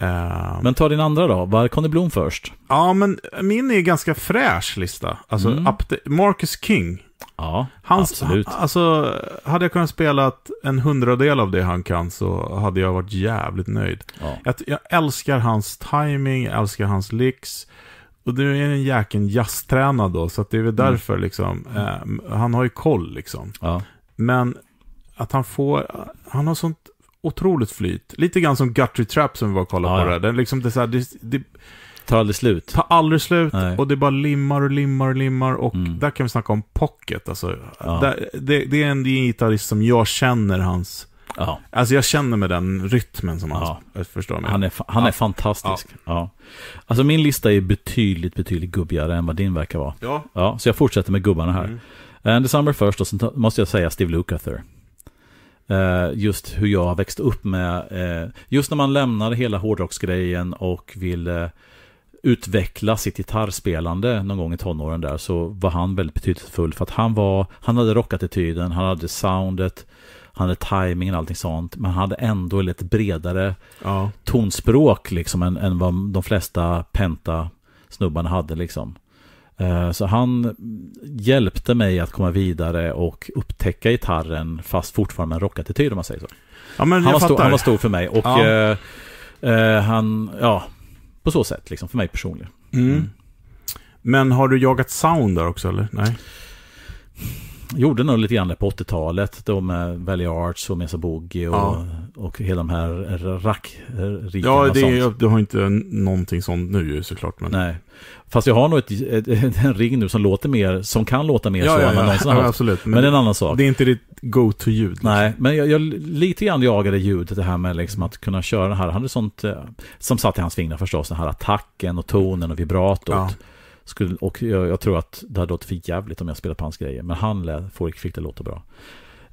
Uh, men ta din andra då, var Varkonde Blom först. Ja, men min är ganska fräsch lista. Alltså, mm. Marcus King. Ja, Hans, absolut. Han, alltså, hade jag kunnat spela en hundradel av det han kan så hade jag varit jävligt nöjd. Ja. Jag, jag älskar hans timing, jag älskar hans licks. Och nu är en jäkeln jazztränad då, så det är väl mm. därför liksom. Eh, han har ju koll liksom. Ja. Men att han får, han har sånt otroligt flyt. Lite grann som Guthrie Trap som vi var och kollade ja, på. Ja. Den liksom, det, så här, det, det tar aldrig slut. Tar aldrig slut Nej. och det bara limmar och limmar och limmar. Och mm. där kan vi snacka om pocket. Alltså, ja. där, det, det, är en gitarrist som jag känner hans... Ja. Alltså jag känner med den rytmen som han ja. förstår mig. Han är, han är fantastisk. Ja. Alltså min lista är betydligt, betydligt gubbigare än vad din verkar vara. Ja. ja så jag fortsätter med gubbarna här. Mm. And eh, the Summer först och sen måste jag säga Steve Lukather. Eh, just hur jag har växt upp med, eh, just när man lämnar hela hårdrocksgrejen och vill eh, utveckla sitt gitarrspelande någon gång i tonåren där så var han väldigt betydelsefull för att han var, han hade rockattityden, han hade soundet, han hade tajmingen och allting sånt, men han hade ändå lite bredare ja. tonspråk liksom än, än vad de flesta penta snubbarna hade liksom. Eh, så han hjälpte mig att komma vidare och upptäcka gitarren fast fortfarande med en rockattityd om man säger så. Ja, han, var stor, han, var stor, för mig och ja. Eh, eh, han, ja, på så sätt liksom, för mig personligen. Mm. Mm. Men har du jagat sound där också eller? Nej gjorde nog lite grann det på 80-talet då med Valley Arts och Mesa Boogie och, ja. och hela de här rack Ja, det, är, det har inte någonting sånt nu såklart. Men... Nej. Fast jag har nog ett, ett, en ring nu som låter mer, som kan låta mer ja, så ja, än man någonsin har haft. Men, men, det är en annan sak. Det är inte ditt go-to-ljud. Liksom. Nej, men jag, jag, lite grann jagade ljudet det här med liksom att kunna köra den här. Han hade sånt, eh, som satt i hans fingrar förstås, den här attacken och tonen och vibratot. Skulle, och jag, jag, tror att det hade låtit för jävligt om jag spelade på hans grejer. Men han lät, fick det låta bra.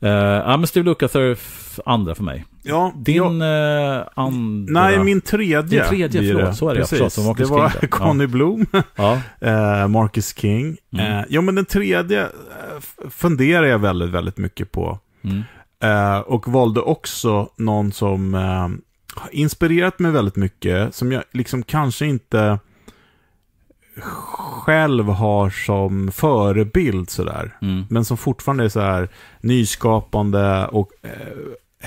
Uh, men Steve Lukather andra för mig. Ja, Din jag... uh, andra... Nej, min tredje. Din tredje, förlåt. Det. Så är det, Precis. jag förstått, Det var King, Conny ja. Bloom, ja. uh, Marcus King. Mm. Uh, jo, men den tredje funderar jag väldigt, väldigt mycket på. Mm. och valde också någon som har inspirerat mig väldigt mycket, som jag liksom kanske inte själv har som förebild sådär. Mm. Men som fortfarande är så här nyskapande och eh,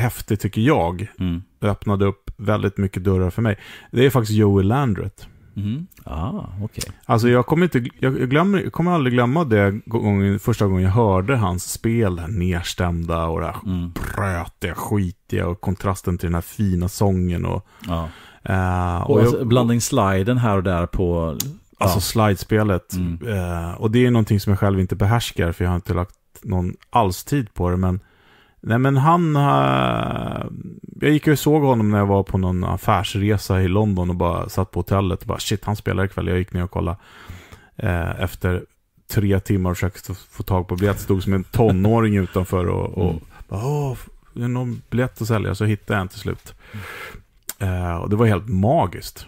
häftig tycker jag. Mm. Öppnade upp väldigt mycket dörrar för mig. Det är faktiskt Joey Landret. Mm. Ah, okay. Alltså jag kommer, inte, jag, glömmer, jag kommer aldrig glömma det gången, första gången jag hörde hans spel, det här nedstämda och det här mm. brötiga, skitiga och kontrasten till den här fina sången. Och, ja. Uh, och, och jag, alltså, blandningssliden här och där på Alltså slidespelet. Mm. Uh, och det är någonting som jag själv inte behärskar för jag har inte lagt någon alls tid på det. Men, nej, men han... Uh, jag gick och såg honom när jag var på någon affärsresa i London och bara satt på hotellet och bara shit, han spelar ikväll. Jag gick ner och kollade uh, efter tre timmar och försökte få tag på biljett. Stod som en tonåring utanför och, och mm. bara, Åh, det är någon biljett att sälja. Så hittade jag en till slut. Mm. och det var helt magiskt.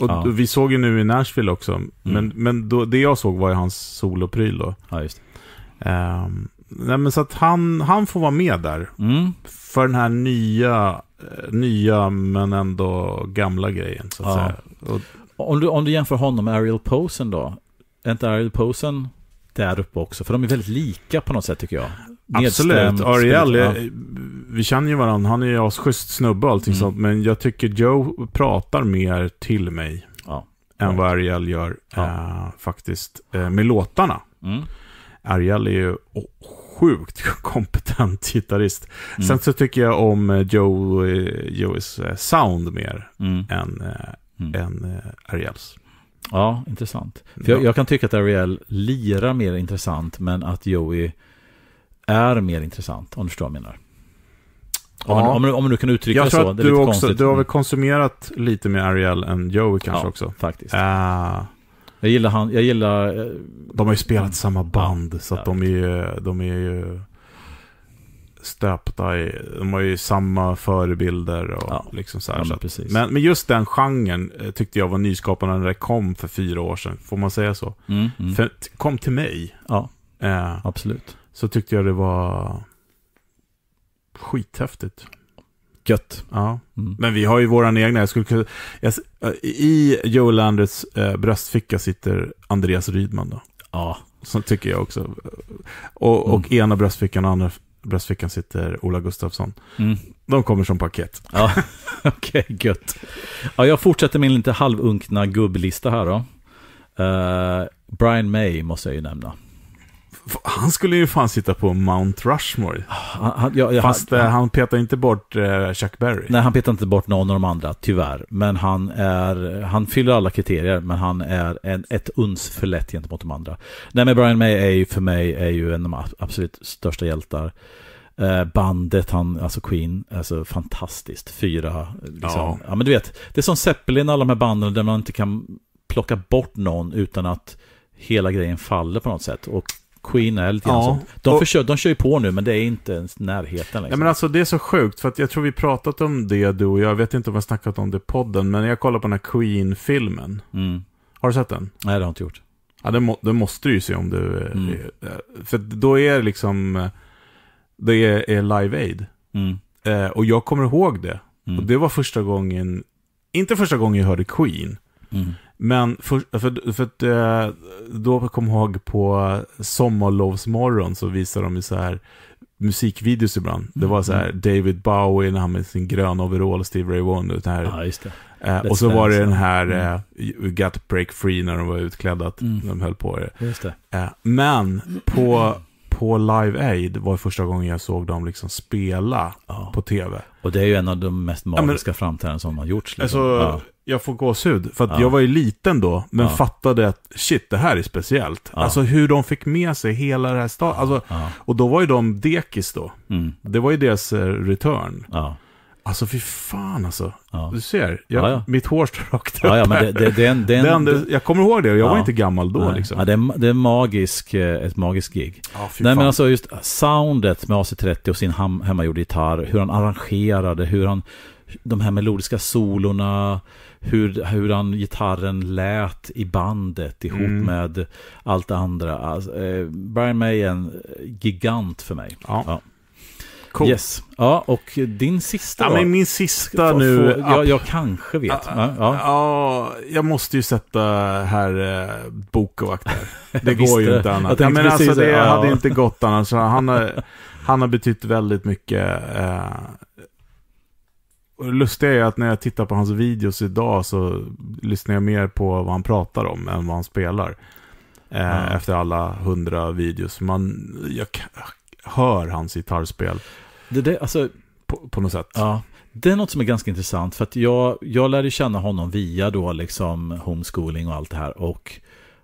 Och ja. vi såg ju nu i Nashville också, mm. men, men då, det jag såg var ju hans solopryl då. Ja, just um, nej, men så att han, han får vara med där. Mm. För den här nya, eh, nya men ändå gamla grejen. Så att ja. säga. Och, om, du, om du jämför honom med Ariel Posen då? Är inte Ariel Posen där uppe också? För de är väldigt lika på något sätt tycker jag. Absolut. Ariel, ja. vi känner ju varandra. Han är ju asschysst snubbe och allting mm. sånt. Men jag tycker Joe pratar mer till mig ja. än vad Ariel gör äh, faktiskt äh, med låtarna. Mm. Ariel är ju oh, sjukt kompetent gitarrist. Mm. Sen så tycker jag om eh, Joe, Joes sound mer mm. än, mm. än Ariels. Ja, intressant. För jag, jag, kan tycka att Ariel lirar mer intressant, men att Joey är mer intressant, om du förstår vad jag menar. Om, ja. man, om, om, du kan uttrycka jag tror så, det är du lite också, konstigt. Du har väl konsumerat lite mer Ariel än Joey kanske ja, också? faktiskt. Uh, jag gillar han, jag gillar... Eh, de har ju spelat han, samma band, så att de är, ju, de är ju stöpta i, de har ju samma förebilder och ja, liksom så här. Ja, men, så att, men, men, just den genren eh, tyckte jag var nyskapande när det kom för fyra år sedan, får man säga så? Mm, mm. För, kom till mig. Ja, eh, absolut. Så tyckte jag det var skithäftigt. Gött. Ja. Mm. Men vi har ju våran egna. Jag skulle jag, eh, I Joe Landers eh, bröstficka sitter Andreas Rydman då. Ja. Så tycker jag också. Och, och mm. ena bröstfickan och andra bröstfickan sitter Ola Gustafsson. Mm. De kommer som paket. Ja, okej, okay, gött. Ja, jag fortsätter min lite halvunkna gubblista här då. Uh, Brian May måste jag ju nämna. Han skulle ju fan sitta på Mount Rushmore. Han, ja, ja, Fast han, eh, han, petar inte bort eh, Chuck Berry. Nej, han petar inte bort någon av de andra, tyvärr. Men han, är, han fyller alla kriterier, men han är en, ett uns för lätt gentemot de andra. Nej, men Brian May är ju för mig är ju en av de absolut största hjältar. Eh, bandet, han, alltså Queen, alltså fantastiskt. Fyra, liksom. ja. ja. men du vet, det är som Zeppelin, alla de här banden där man inte kan plocka bort någon utan att hela grejen faller på något sätt. Och Queen är lite grann ja. Sånt. de, och, försöker, de kör ju på nu, men det är inte ens närheten. Liksom. Ja, men alltså, det är så sjukt, för att jag tror vi pratat om det du och jag. vet inte om vi har snackat om det i podden, men jag kollar på den här Queen-filmen. Mm. Har du sett den? Nej, det har jag inte gjort. Ja, det, må, det måste du ju se om du... Eh, mm. Eh, för då är det liksom... Eh, det är, är Live Aid. Mm. Eh, och jag kommer ihåg det. Och mm. det var första gången... Inte första gången jag hörde Queen. Mm. Men för, för, för att, eh, då kom jag ihåg på sommarlovsmorgon så visade de ju så här musikvideos ibland. Det var så här mm. David Bowie när han med sin gröna overall, och Steve Ray Wonder. Den Ja, eh, och så var det den här mm. Uh, Got Break Free när de var utklädda, mm. de höll på det. Just det. men på, på Live Aid var första gången jag såg dem liksom spela ja. på tv. Och det är ju en av de mest magiska ja, framträdanden som har gjorts. Liksom. Alltså, ja jag får gåshud. För att ja. jag var ju liten då, men ja. fattade att shit, det här är speciellt. Ja. Alltså hur de fick med sig hela det här stadiet. Alltså, och då var ju de dekis då. Mm. Det var ju deras eh, return. Alltså fy fan alltså. Du ser, jag, mitt hår står rakt upp ja, ja, men det, det, den, den, den, Jag kommer ihåg det, jag var inte gammal då. Liksom. Ja, det är, det är magisk, eh, ett magiskt gig. Nej, men alltså just eh, soundet med AC30 och sin hemmagjorda gitarr, hur han arrangerade, hur han de här melodiska solorna, hur, hur han, gitarren lät i bandet ihop mm. med allt det andra. Alltså, eh, Brian May är en gigant för mig. Ja. ja. Cool. Yes. Ja, och din sista ja, Men min sista få, nu... Få, jag, jag, kanske vet. Ja, ja. ja, jag måste ju sätta här eh, Bokovac där. Det går ju inte annat. Ja, men precis, alltså, det ja. hade inte gått annars. Han har, han har betytt väldigt mycket. Eh, och det lustiga är att när jag tittar på hans videos idag så lyssnar jag mer på vad han pratar om än vad han spelar. Eh, ja. Efter alla hundra videos. Man, jag, jag hör hans gitarrspel. Det, det, alltså, på, på något sätt. Ja. Det är något som är ganska intressant. För att jag, jag lärde känna honom via då liksom homeschooling och allt det här. Och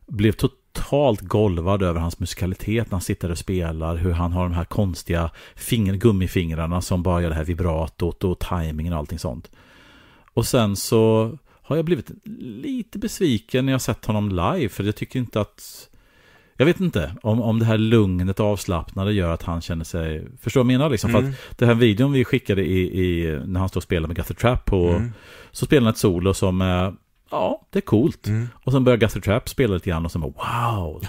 blev totalt totalt golvad över hans musikalitet när han sitter och spelar, hur han har de här konstiga finger, gummifingrarna som bara gör det här vibratot och tajmingen och allting sånt. Och sen så har jag blivit lite besviken när jag sett honom live, för jag tycker inte att... Jag vet inte om, om det här lugnet och avslappnade gör att han känner sig... Förstår du vad jag menar? Liksom? Mm. För att mm. den här videon vi skickade i, i när han står och spelar med Gutter Trap på... Mm. Så spelar han ett solo som är ja, det är coolt. Mm. Och sen börjar Guster Trapp spela lite grann och sen bara, wow.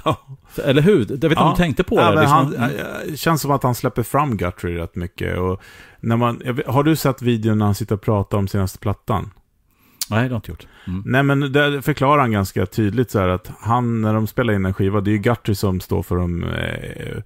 Eller hur? Jag vet inte ja. om du tänkte på det. Liksom. Ja, liksom. det känns som att han släpper fram Guthrie rätt mycket. Och när man, har du sett videon när han sitter och pratar om senaste plattan? Nej, det har jag inte gjort. Mm. Nej, men där förklarar han ganska tydligt så här att han, när de spelar in en skiva, det är ju Guthrie som står för de eh,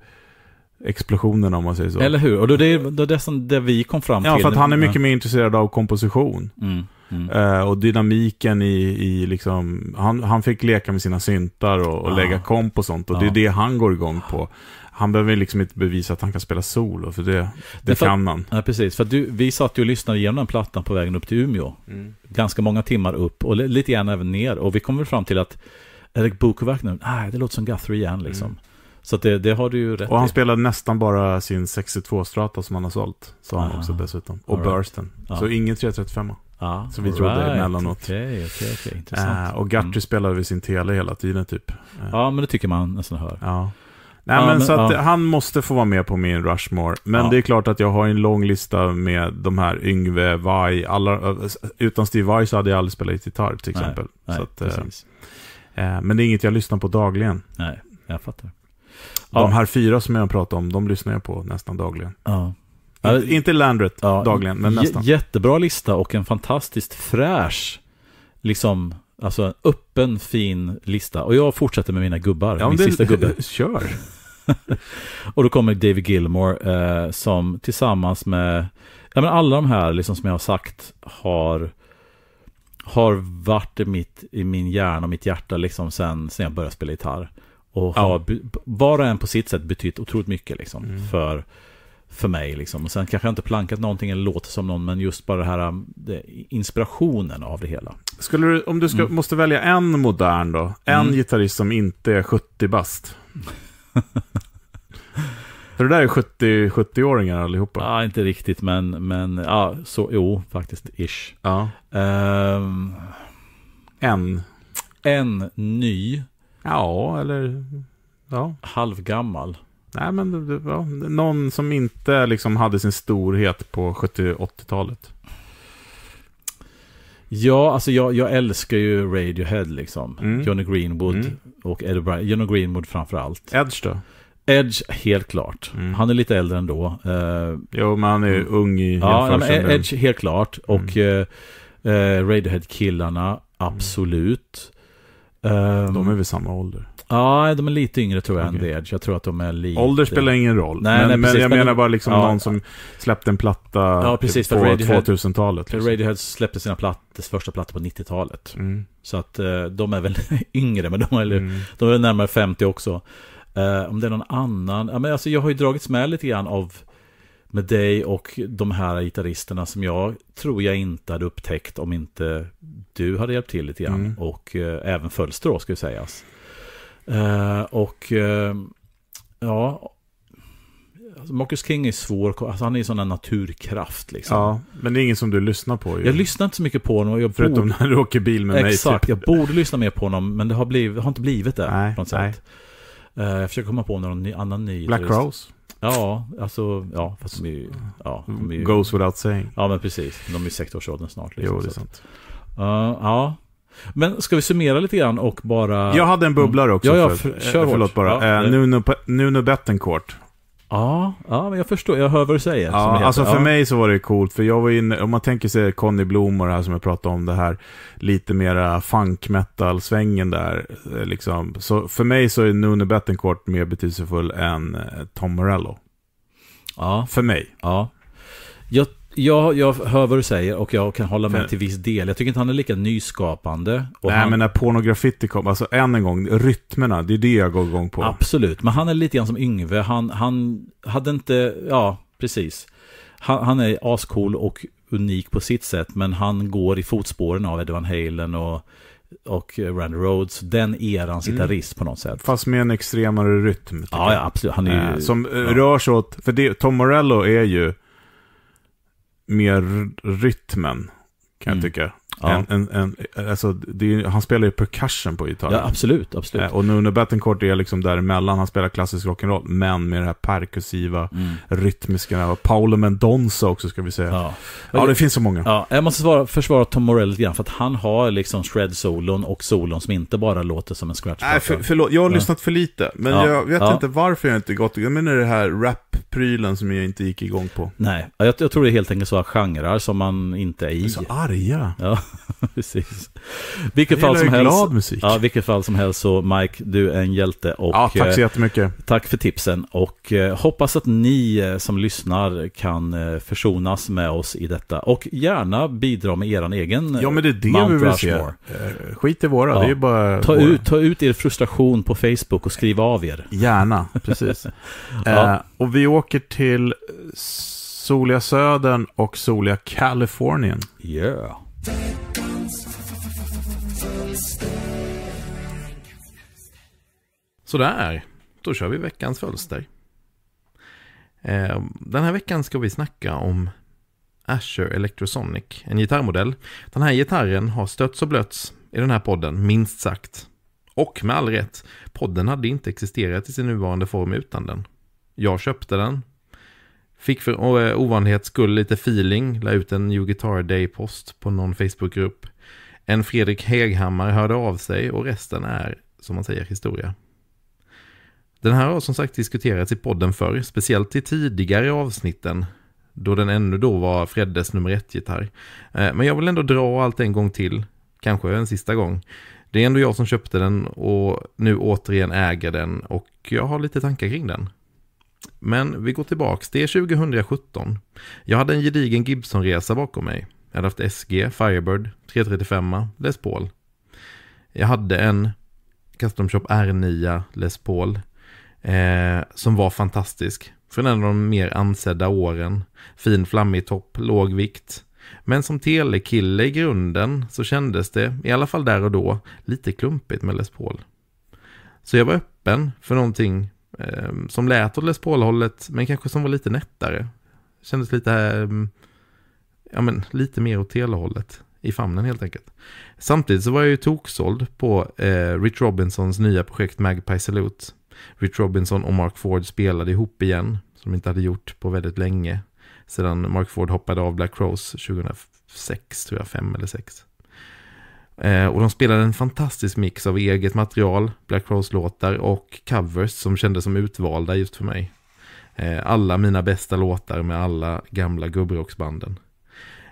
explosionerna om man säger så. Eller hur? Och det är det, det, är det som det vi kom fram till. Ja, för att han är mycket mer intresserad av komposition. Mm. Uh, och dynamiken i, i liksom, han, han fick leka med sina syntar och, och ah. lägga komp och sånt. Och det är ah. det han går igång på. Han behöver liksom inte bevisa att han kan spela solo, för det, det, för, kan han. Ja, precis. För du, vi satt ju och lyssnade igenom den plattan på vägen upp till Umeå. Mm. Ganska många timmar upp och lite grann även ner. Och vi kom väl fram till att Eric Bukovac, nej, det låter som Guthrie igen liksom. Mm. Så det, det, har du ju rätt Och han i. spelade nästan bara sin 62-strata som han har sålt. Sa han Aha. också dessutom. Och right. Bursten. Ja. Så ingen 335. Ja, som vi right. trodde emellanåt. Okay, okay, okay. Intressant. Eh, och Guthrie mm. spelade vid sin tele hela tiden typ. Eh. Ja, men det tycker man nästan hör. Ja. Nej, ja, men, men, så att ja. han måste få vara med på min Rushmore. Men ja. det är klart att jag har en lång lista med de här Yngve, Vai, alla, eh, utan Steve Vai så hade jag aldrig spelat gitarr till exempel. Nej, nej, att, eh, men det är inget jag lyssnar på dagligen. Nej, jag fattar. De här fyra som jag pratar om, de lyssnar jag på nästan dagligen. Ja, Ja, inte Landret ja, dagligen, men nästan. Jättebra lista och en fantastiskt fräsch, liksom, alltså en öppen, fin lista. Och jag fortsätter med mina gubbar, ja, min det, sista gubbe. Kör! och då kommer David Gilmore eh, som tillsammans med ja, men alla de här liksom, som jag har sagt har, har varit i, mitt, i min hjärna och mitt hjärta liksom, sen, sen jag började spela gitarr. Och ja. har var och en på sitt sätt betytt otroligt mycket liksom, mm. för för mig. Liksom. Och sen kanske jag inte plankat någonting eller låter som någon, men just bara det här um, det, inspirationen av det hela. Skulle du, om du ska, mm. måste välja en modern då, en mm. gitarrist som inte är 70 bast. För det där är 70, 70-åringar allihopa. Ja, inte riktigt, men, men ja, så, jo, faktiskt, ish. Ja. Um, en? En ny. Ja, eller... Ja. Halvgammal. Nej, men ja, någon som inte liksom hade sin storhet på 70-80-talet. Ja, alltså jag, jag, älskar ju Radiohead liksom. Mm. Johnny Greenwood mm. och Ed O'Brien. Johnny Greenwood framförallt. Edge då? Edge, helt klart. Mm. Han är lite äldre ändå. Uh, jo, men han är ju mm. ung i Ja, men Edge, helt klart. Mm. Och uh, Radiohead-killarna, mm. absolut. Um, De är ehm, väl samma ålder? Ja, de är lite yngre tror jag okay. än The Edge. Jag tror att de är lite... Ålder spelar ingen roll. Nej, men, nej, men jag menar bara liksom ja, någon som släppte en platta ja, typ precis, på 2000-talet. Liksom. Radiohead släppte sina platt, första platta på 90-talet. Mm. Så att eh, de är väl yngre, men de är, mm. de är närmare 50 också. Uh, om det är någon annan... Ja, men alltså, jag har ju dragits med lite grann av med dig och de här gitarristerna som jag tror jag inte hade upptäckt om inte du hade hjälpt till lite grann. Mm. Och eh, även Fölster då, ska sägas. Eh, och eh, ja, alltså, Marcus King är svår, alltså han är ju sån där naturkraft liksom. Ja, men det är ingen som du lyssnar på ju. Jag lyssnar inte så mycket på honom. Jag Förutom borde... när du åker bil med mig. Exakt, typ. jag borde lyssna mer på honom, men det har, blivit, har inte blivit det nej, på något sätt. Nej. Eh, jag försöker komma på någon ny, annan ny. Black Rose? Ja, alltså, ja, fast de är ju... Ja, de är ju... Goes without saying. Ja, men precis. De är ju sektorsåldern snart. Liksom, jo, det är sant. Så. Uh, eh, ja, men ska vi summera lite grann och bara... Jag hade en bubblare mm. också. Ja, ja, för, för, kör eh, förlåt bara. Ja, eh, Nuno, Nuno Bettencourt. Ja, ja, men jag förstår. Jag hör vad du säger. Ja, alltså för ja. mig så var det coolt, för jag var inne, om man tänker sig Conny Blom och det här som jag pratade om, det här lite mera funk metal-svängen där, eh, liksom. Så för mig så är Nuno Bettencourt mer betydelsefull än eh, Tom Morello. Ja. För mig. Ja. Jag Ja, jag hör vad du säger och jag kan hålla med till viss del. Jag tycker inte han är lika nyskapande. Nej, han... men när pornograffiti kom, alltså än en gång, rytmerna, det är det jag går igång på. Absolut, men han är lite grann som Yngve. Han, han hade inte, ja, precis. Han, han är ascool och unik på sitt sätt, men han går i fotspåren av Edvin Halen och och Randy Rhodes, den eran, gitarrist mm. på något sätt. Fast med en extremare rytm. Ja, ja, absolut. Han är ju, eh, Som eh, ja. rör sig åt, för det, Tom Morello är ju mer rytmen, kan mm. jag tycka. Ja. En, en, en, alltså, är, han spelar ju percussion på gitarren. Ja, absolut. absolut. Eh, och Nuno Bettencourt är liksom däremellan. Han spelar klassisk rock'n'roll, men med det här perkursiva, mm. rytmiska. Och Paolo Mendonza också, ska vi säga. Ja, ja det finns så många. Ja, jag måste svara, försvara Tom Morell lite grann, för att han har liksom shred-solon och solon som inte bara låter som en scratch Nej, för, förlåt. Jag har lyssnat för lite, men ja. jag vet inte varför jag inte gått... Jag menar det här rap-prylen som jag inte gick igång på. Nej, jag, jag tror det är helt enkelt så att genrer som man inte är i. Jag är så arga. Ja. Precis. Vilket fall som helst. glad musik. Ja, vilket fall som helst så Mike, du är en hjälte. Och, ja, tack så eh, jättemycket. Tack för tipsen och eh, hoppas att ni eh, som lyssnar kan försonas med oss i detta. Och gärna bidra med er egen Ja, men det är det Mount vi vill Rushmore. se. Skit i våra, ja. det är bara ta våra. ut, ta ut er frustration på Facebook och skriv av er. Gärna, precis. ja. eh, och vi åker till soliga Södern och soliga Kalifornien. Yeah. Sådär, då kör vi veckans fölster. Eh, den här veckan ska vi snacka om Asher Electrosonic, en gitarrmodell. Den här gitarren har stötts och blötts i den här podden, minst sagt. Och med all rätt, podden hade inte existerat i sin nuvarande form utan den. Jag köpte den, Fick för eh, ovanlighets skull lite feeling, la ut en New Guitar Day-post på någon Facebookgrupp. En Fredrik Heghammar hörde av sig och resten är, som man säger, historia. Den här har som sagt diskuterats i podden förr, speciellt i tidigare avsnitten då den ännu då var Freddes nummer ett-gitarr. Eh, men jag vill ändå dra allt en gång till, kanske en sista gång. Det är ändå jag som köpte den och nu återigen äger den och jag har lite tankar kring den. Men vi går tillbaks till 2017. Jag hade en gedigen Gibson-resa bakom mig. Jag hade haft SG, Firebird, 335, Les Paul. Jag hade en Custom Shop R9 Les Paul eh, som var fantastisk. Från en av de mer ansedda åren. Fin flammig topp, låg vikt. Men som telekille i grunden så kändes det, i alla fall där och då, lite klumpigt med Les Paul. Så jag var öppen för någonting Ehm, som lät åt Les Paul-hållet, men kanske som var lite nättare. Kändes lite, ehm, ja men lite mer åt Tele-hållet i famnen helt enkelt. Samtidigt så var jag ju toksåld på eh, Rich Robinsons nya projekt Magpie Salute. Rich Robinson och Mark Ford spelade ihop igen, som de inte hade gjort på väldigt länge. Sedan Mark Ford hoppade av Black Rose 2006, tror jag, fem eller sex. Eh, och de spelade en fantastisk mix av eget material, Black Rose-låtar och covers som kändes som utvalda just för mig. Eh, alla mina bästa låtar med alla gamla gubbrocksbanden.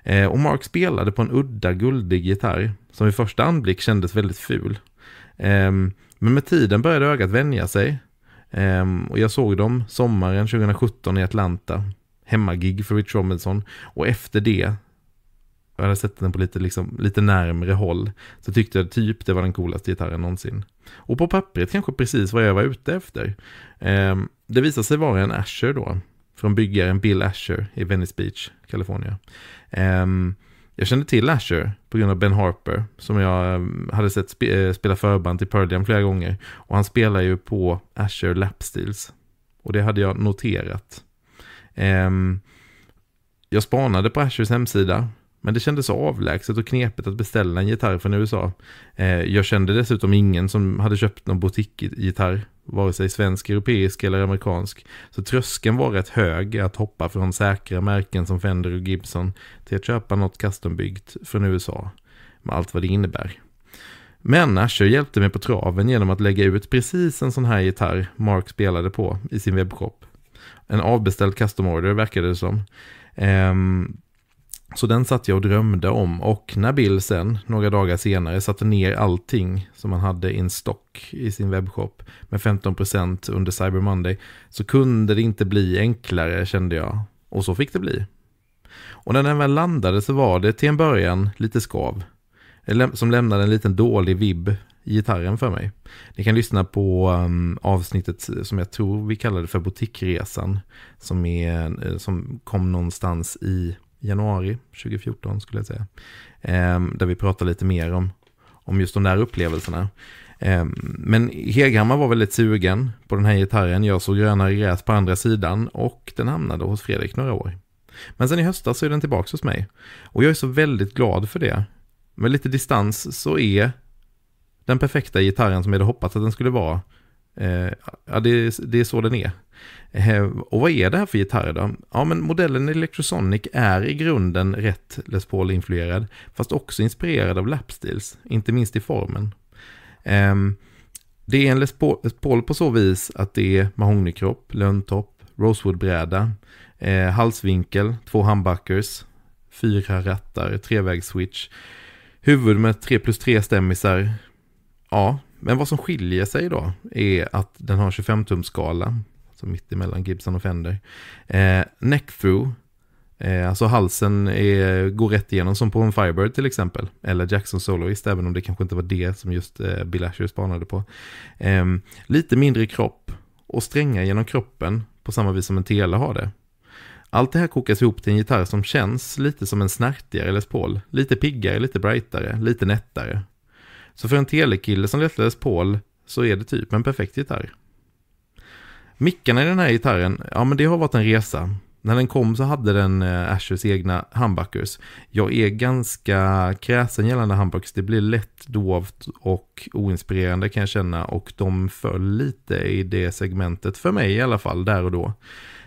Eh, och Mark spelade på en udda guldig gitarr som i första anblick kändes väldigt ful. Ehm, men med tiden började ögat vänja sig ehm, och jag såg dem sommaren 2017 i Atlanta hemmagig för Rich Robinson och efter det jag hade sett den på lite, liksom, lite närmre håll, så tyckte jag typ det var den coolaste gitarren någonsin. Och på pappret kanske precis vad jag var ute efter. Eh, det visade sig vara en Asher då, från byggaren Bill Asher i Venice Beach, Kalifornien. Eh, jag kände till Asher på grund av Ben Harper som jag ehm, hade sett spe eh, spela förband till Pearl Jam flera gånger. Och han spelar ju på Asher Lapsteels. Och det hade jag noterat. Eh, jag spanade på Ashers hemsida men det kändes avlägset och knepigt att beställa en gitarr från USA. Eh, jag kände dessutom ingen som hade köpt någon boutique-gitarr, vare sig svensk, europeisk eller amerikansk. Så tröskeln var rätt hög att hoppa från säkra märken som Fender och Gibson till att köpa något custombyggt från USA, med allt vad det innebär. Men Asher hjälpte mig på traven genom att lägga ut precis en sån här gitarr Mark spelade på i sin webbshop. En avbeställd custom order verkade det som. Um, så den satt jag och drömde om och när Bill sen, några dagar senare, satte ner allting som han hade i en stock i sin webbshop med 15% under Cyber Monday så kunde det inte bli enklare kände jag. Och så fick det bli. Och när den väl landade så var det till en början lite skav som lämnade en liten dålig vibb i gitarren för mig. Ni kan lyssna på um, avsnittet som jag tror vi kallade för Boutiqueresan som, är, eh, som kom någonstans i januari 2014 skulle jag säga. Ehm, där vi pratar lite mer om, om just de där upplevelserna. Ehm, men Heghammar var väldigt sugen på den här gitarren. Jag såg grönare gräs på andra sidan och den hamnade hos Fredrik några år. Men sen i höstas så är den tillbaka hos mig. Och jag är så väldigt glad för det. Med lite distans så är den perfekta gitarren som jag hade hoppats att den skulle vara. Eh, ja, det, det är så den är. Eh, och vad är det här för gitarr då? Ja, men modellen Electrosonic är i grunden rätt Les Paul-influerad, fast också inspirerad av Lapsteels, inte minst i formen. Ehm, det är en Les Paul på så vis att det är mahognykropp, löntopp, rosewoodbräda, eh, halsvinkel, två humbuckers, fyra rattar, trevägsswitch, huvud med 3 plus 3 stämmisar. Ja, men vad som skiljer sig då är att den har 25-tumsskala så mitt emellan Gibson och Fender. Eh, through, eh, alltså halsen är, går rätt igenom som på en Firebird till exempel, eller Jackson Soloist, även om det kanske inte var det som just eh, Bill Asher spanade på. Eh, lite mindre kropp och strängar genom kroppen på samma vis som en Tele har det. Allt det här kokas ihop till en gitarr som känns lite som en snärtigare Les Paul. Lite piggare, lite brightare, lite nättare. Så för en telekille som lätt Les Paul så är det typ en perfekt gitarr. Mickarna i den här gitarren, ja men det har varit en resa. När den kom så hade den eh, Ashers egna humbuckers. Jag är ganska kräsen gällande humbuckers. Det blir lätt dovt och oinspirerande kan jag känna. Och de föll lite i det segmentet, för mig i alla fall, där och då.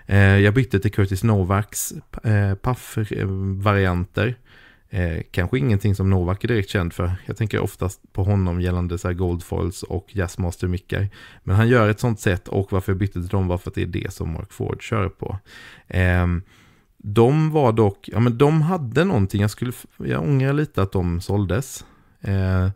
Eh, jag bytte till Curtis Novaks eh, PAF-varianter. Eh, kanske ingenting som Novak är direkt känd för. Jag tänker oftast på honom gällande så här Goldfoils och Jazzmaster-mickar. Men han gör ett sånt sätt och varför jag bytte till dem var för att det är det som Mark Ford kör på. Eh, de var dock, ja men de hade någonting, jag, skulle, jag ångrar lite att de såldes. Eh,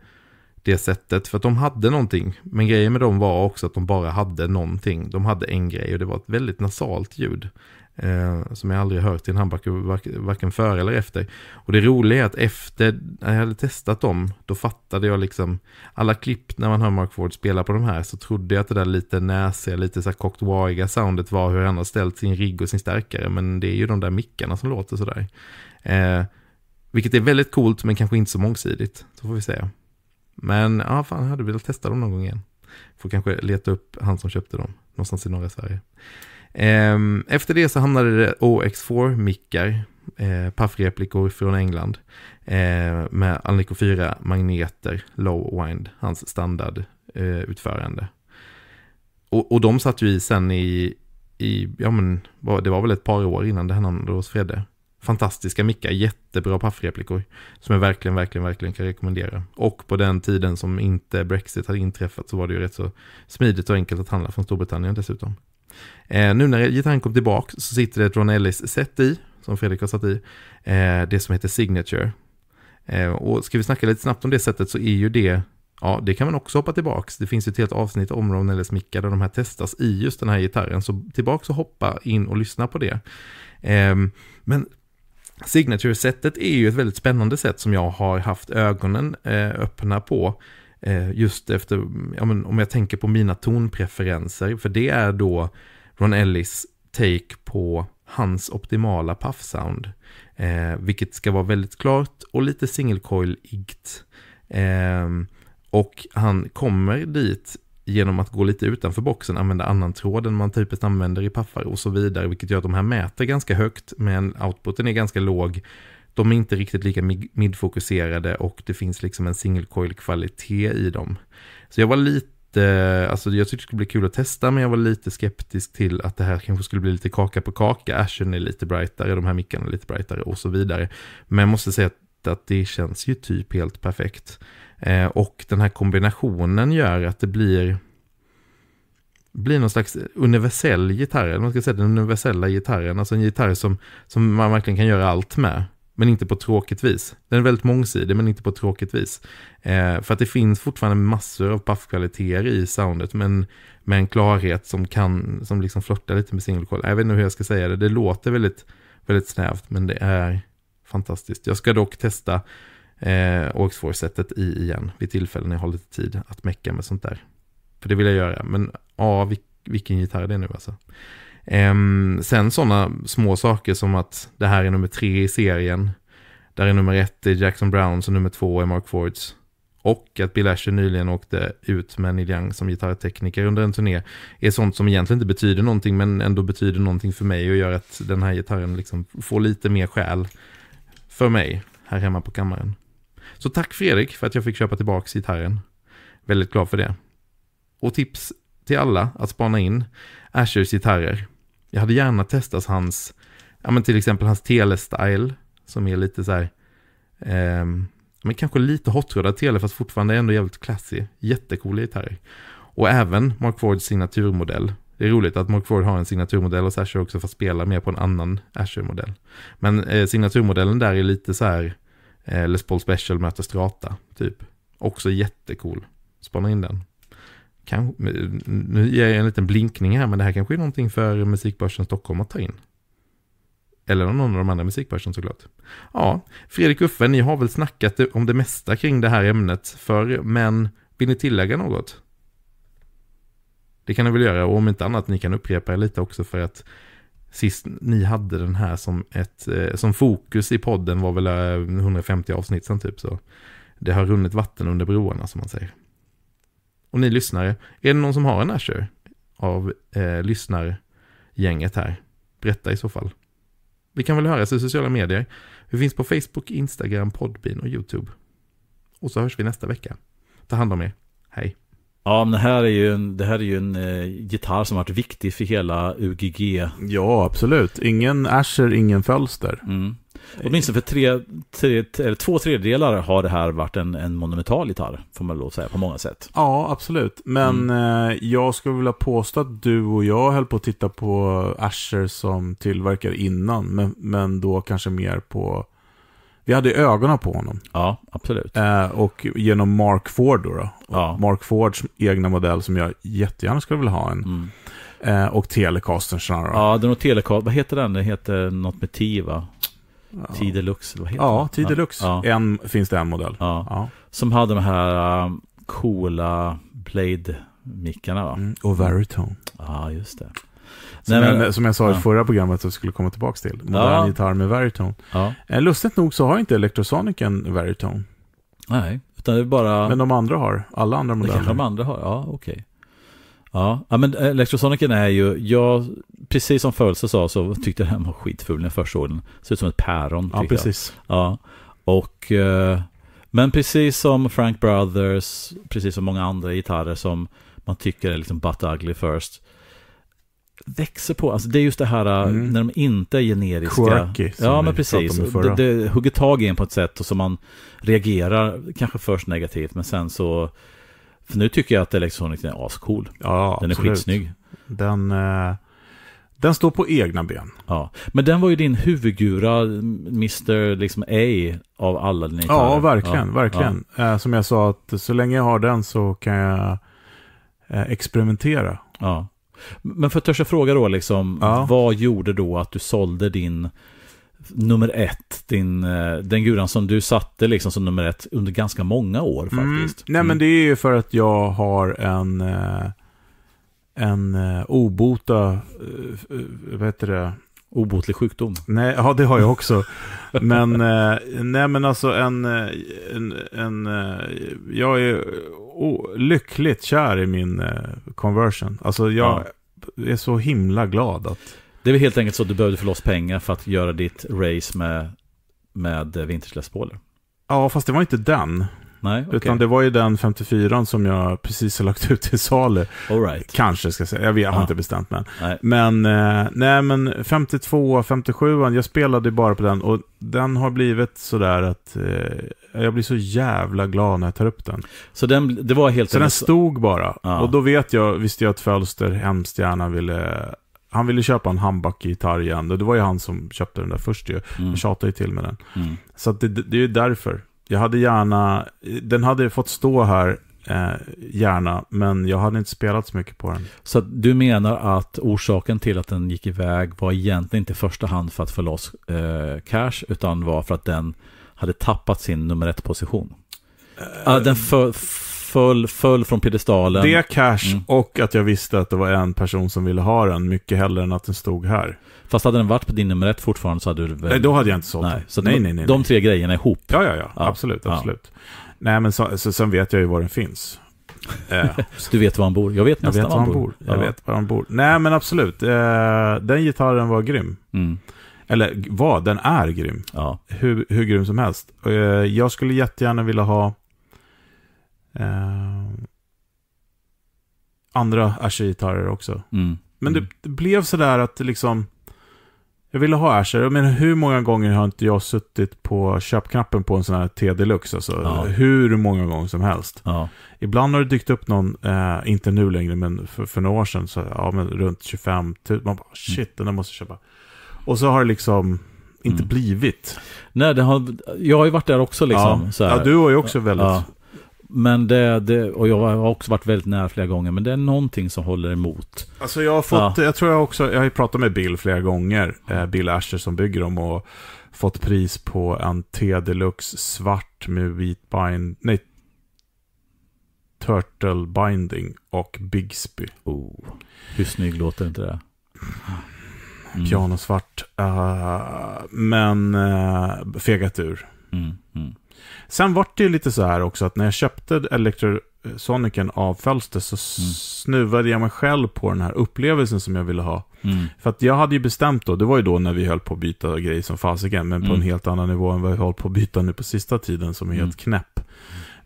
det sättet, för att de hade någonting. Men grejen med dem var också att de bara hade någonting. De hade en grej och det var ett väldigt nasalt ljud. Eh, som jag aldrig hört i en handbacker, varken före eller efter. Och det roliga är att efter när jag hade testat dem, då fattade jag liksom alla klipp när man hör Mark Ford spela på de här så trodde jag att det där lite näsiga, lite så här cocked soundet var hur han har ställt sin rigg och sin stärkare. Men det är ju de där mickarna som låter sådär. Eh, vilket är väldigt coolt men kanske inte så mångsidigt, så får vi säga. Men ja, fan, jag hade velat testa dem någon gång igen. Får kanske leta upp han som köpte dem, någonstans i norra Sverige. Ehm, efter det så hamnade det OX4-mickar, eh, paffreplikor från England eh, med Alnico 4 magneter, low wind, hans standardutförande. Eh, och, och de satt ju i sen i, i, ja men det var väl ett par år innan det här hamnade hos Fredde. Fantastiska mickar, jättebra paffreplikor som jag verkligen, verkligen, verkligen kan rekommendera. Och på den tiden som inte Brexit hade inträffat så var det ju rätt så smidigt och enkelt att handla från Storbritannien dessutom. Eh, nu när gitarren kom tillbaka så sitter det ett Ron Ellis-set i, som Fredrik har satt i, eh, det som heter Signature. Eh, och ska vi snacka lite snabbt om det sättet så är ju det, ja det kan man också hoppa tillbaka, Det finns ju ett helt avsnitt om Ron Ellis mickar där de här testas i just den här gitarren. Så tillbaka och hoppa in och lyssna på det. Ehm, men Signature-sättet är ju ett väldigt spännande sätt som jag har haft ögonen eh, öppna på Eh, just efter, ja, men om jag tänker på mina tonpreferenser, för det är då Ron Ellis take på hans optimala puffsound. Eh, vilket ska vara väldigt klart och lite single coil-igt. Eh, och han kommer dit genom att gå lite utanför boxen, använda annan tråd än man typiskt använder i paffar och så vidare, vilket gör att de här mäter ganska högt, men outputen är ganska låg de är inte riktigt lika midfokuserade och det finns liksom en single coil kvalitet i dem. Så jag var lite, alltså jag tyckte det skulle bli kul att testa men jag var lite skeptisk till att det här kanske skulle bli lite kaka på kaka. Ashen är lite brightare, de här mickarna är lite brightare och så vidare. Men jag måste säga att, att det känns ju typ helt perfekt. Eh, och den här kombinationen gör att det blir blir någon slags universell gitarr, eller man ska säga den universella gitarren, alltså en gitarr som, som man verkligen kan göra allt med men inte på tråkigt vis. Den är väldigt mångsidig, men inte på tråkigt vis. Eh, för att det finns fortfarande massor av paffkvaliteter i soundet, men med en klarhet som kan, som liksom flörtar lite med singelkoll. Jag vet inte hur jag ska säga det, det låter väldigt, väldigt snävt, men det är fantastiskt. Jag ska dock testa eh, Orgsvår-sättet i igen, vid tillfällen när jag har lite tid att mecka med sånt där. För det vill jag göra, men ja, ah, vilken gitarr det är nu alltså. Ehm, sen sådana små saker som att det här är nummer tre i serien. Där är nummer ett är Jackson Browns och nummer två är Mark Fords. Och att Bill Asher nyligen åkte ut med Neil Young som gitarrtekniker under en turné. Är sånt som egentligen inte betyder någonting men ändå betyder någonting för mig och gör att den här gitarren liksom får lite mer själ för mig här hemma på kammaren. Så tack Fredrik för att jag fick köpa tillbaka gitarren. Väldigt glad för det. Och tips till alla att spana in Ashers gitarrer jag hade gärna testat hans, ja men till exempel hans telestyle som är lite så här, eh, men kanske lite hotroddad tele fast fortfarande ändå jävligt classy, Jättecool gitarr. Och även Mark Fords signaturmodell. Det är roligt att Mark Ford har en signaturmodell och Asher också får spela mer på en annan Asher-modell. Men eh, signaturmodellen där är lite så här eh, Les Paul Special möter Strata, typ. Också jättecool. Spana in den. Kan, nu ger jag en liten blinkning här, men det här kanske är någonting för Musikbörsen Stockholm att ta in. Eller någon av de andra musikbörsen såklart. Ja, Fredrik Uffe, ni har väl snackat om det mesta kring det här ämnet förr, men vill ni tillägga något? Det kan ni väl göra, och om inte annat, ni kan upprepa lite också för att sist ni hade den här som, ett, eh, som fokus i podden var väl 150 eh, avsnitt sen typ, så det har runnit vatten under broarna som man säger och ni lyssnare, är det någon som har en Azure av eh, lyssnargänget här? Berätta i så fall. Vi kan väl höra i sociala medier. Vi finns på Facebook, Instagram, Podbean och YouTube. Och så hörs vi nästa vecka. Ta hand om er. Hej. Ja, men det här är ju en, det här är ju en eh, gitarr som har varit viktig för hela UGG. Ja, absolut. Ingen Asher, ingen Fölster. Mm. Eh, åtminstone för tre, tre, tre, två tredjedelar har det här varit en, en monumental gitarr, får man lov att säga, på många sätt. Ja, absolut. Men mm. Eh, jag skulle vilja påstå att du och jag höll på att titta på Asher som tillverkare innan, men, men då kanske mer på vi hade ögonen på honom. Ja, absolut. Eh, och genom Mark Ford då. då. Ja. Mark Fords egna modell som jag jättegärna skulle vilja ha en. Mm. Eh, och Telecastern snarare. Ja, den och Telecast, vad heter den? Den heter något med T va? Ja. Tidelux, vad heter Ja, Tidelux. Ja. En, finns det en modell. Ja. ja. Som hade de här um, coola Blade-mickarna va? Mm. Och Veritone. Ja, just det. Som, Nej, men, jag, som jag sa i förra programmet att jag skulle komma tillbaka till. Modern ja. gitarr med Veritone. Ja. Eh, lustigt nog så har inte Electrosonic en Veritone. Nej, utan det är bara... Men de andra har. Alla andra modeller. Det De andra har, ja okej. Okay. Ja, men eh, Electrosonicen är ju, jag, precis som Fölse sa så tyckte jag den var skitful när jag först såg den. Ser ut som ett päron. Ja, precis. Jag. Ja, och, eh, men precis som Frank Brothers, precis som många andra gitarrer som man tycker är liksom butt ugly first, växer på. Alltså det är just det här eh, mm. när de inte är generiska. Quirky, ja, men precis. Det, det hugger tag i en på ett sätt och som man reagerar kanske först negativt men sen så för nu tycker jag att Electronic är ascool. Ja, den är skitsnygg. Den, eh, den står på egna ben. Ja, men den var ju din huvudgura, Mr. Liksom A, av alla dina Ja, verkligen. Ja. verkligen. Ja. Eh, som jag sa, att så länge jag har den så kan jag eh, experimentera. Ja. Men för att törs fråga då, liksom, ja. vad gjorde då att du sålde din nummer ett, din, eh, den guran som du satte liksom som nummer ett under ganska många år mm. faktiskt. Mm. Nej, mm. men det är ju för att jag har en, eh, en eh, obota, vad heter det? Obotlig sjukdom. Nej, ja det har jag också. men, nej men alltså en, en, en jag är oh, lyckligt kär i min conversion. Alltså jag ja. är så himla glad att det var helt enkelt så att du behövde få loss pengar för att göra ditt race med, med vintersläppsbålar. Ja, fast det var inte den. Nej, okay. Utan det var ju den 54 som jag precis har lagt ut till salu. Right. Kanske ska jag säga, jag vet, ah. har inte bestämt mig. Nej. Men, eh, nej, men 52, 57, jag spelade bara på den och den har blivit sådär att eh, jag blir så jävla glad när jag tar upp den. Så den, det var helt Så den stod bara. Ah. Och då vet jag, visste jag att Fölster hemskt gärna ville han ville köpa en handback-gitarr igen. det var ju han som köpte den där först ju. Mm. Jag tjatade ju till med den. Mm. Så det, det är ju därför. Jag hade gärna, den hade fått stå här eh, gärna, men jag hade inte spelat så mycket på den. Så du menar att orsaken till att den gick iväg var egentligen inte i första hand för att få loss eh, cash, utan var för att den hade tappat sin nummer ett-position? Eh, den för, föll, föll från piedestalen. Det cash mm. och att jag visste att det var en person som ville ha den mycket hellre än att den stod här. Fast hade den varit på din nummer ett fortfarande så hade du väl... Nej, då hade jag inte sålt nej. Så nej, de, nej, nej, de tre grejerna ihop. Ja, ja, ja. ja. Absolut, absolut. Ja. Nej, men så, så, sen vet jag ju var den finns. Eh. du vet var han bor. Jag vet nästan jag vet var han bor. Jag ja. vet var han bor. Nej, men absolut. Eh, den gitarren var grym. Mm. Eller vad, den är grym. Ja. Hur, hur grym som helst. Eh, jag skulle jättegärna vilja ha eh, andra Asher-gitarrer också. Mm. Men det, mm. det, blev sådär att liksom, jag ville ha Asher. Jag menar, hur många gånger har inte jag suttit på köpknappen på en sån här T-deluxe? Alltså, ja. Hur många gånger som helst. Ja. Ibland har det dykt upp någon, eh, inte nu längre, men för, för, några år sedan, så, ja, men runt 25 000. Man bara, mm. shit, mm. den där måste jag köpa. Och så har det liksom inte mm. blivit. Nej, det har, jag har ju varit där också liksom. Ja, ja du har ju också väldigt... Ja. Men det, det, och jag har också varit väldigt nära flera gånger, men det är någonting som håller emot. Alltså jag har fått, ja. jag tror jag också, jag har ju pratat med Bill flera gånger, eh, Bill Asher som bygger dem och fått pris på en T-deluxe svart med vit bind, nej, Turtle Binding och Bigsby. Oh. Hur snygg låter inte det? Mm. Pianosvart, uh, men uh, fegat ur. Mm, mm. Sen vart det ju lite så här också att när jag köpte Electrosonicen av Fölster så mm. snuvade jag mig själv på den här upplevelsen som jag ville ha. Mm. För att jag hade ju bestämt då, det var ju då när vi höll på att byta grejer som fasiken, men mm. på en mm. helt annan nivå än vad vi håller på att byta nu på sista tiden som är helt mm. knäpp.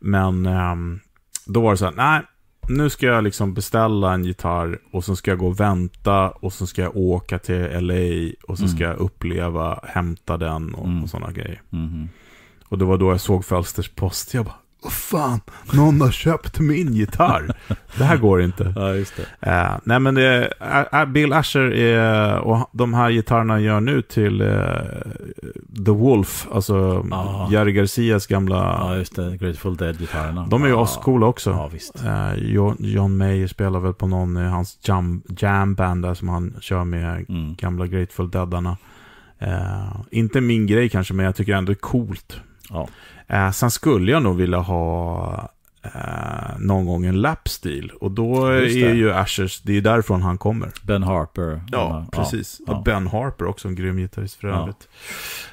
Men um, då var det så här, nej, nu ska jag liksom beställa en gitarr och så ska jag gå och vänta och så ska jag åka till LA och så ska mm. jag uppleva, hämta den och, och sådana grejer. -hmm. Och det var då jag såg Falsters post. Jag bara, vad fan, någon har köpt min gitarr. Det här går inte. Ja, just det. Uh, nej, men det, uh, Bill Asher är, och de här gitarrerna gör nu till uh, The Wolf, alltså mm, ah. Jerry Garcias gamla... Ja, just det. Grateful Dead-gitarrerna. De är ju ah. coola också. Ja, visst. Eh, John, John, Mayer spelar väl på någon i hans jam, jam band där som han kör med mm. gamla Grateful Deadarna. inte min grej kanske, men jag tycker ändå det är coolt Ja. Eh, sen skulle jag nog vilja ha eh, någon gång en lapstil. Och då är ju Ashers, det är därifrån han kommer. Ben Harper. Ja, här, precis. Ja, ja. Ben Harper också, en grym gitarrist för övrigt.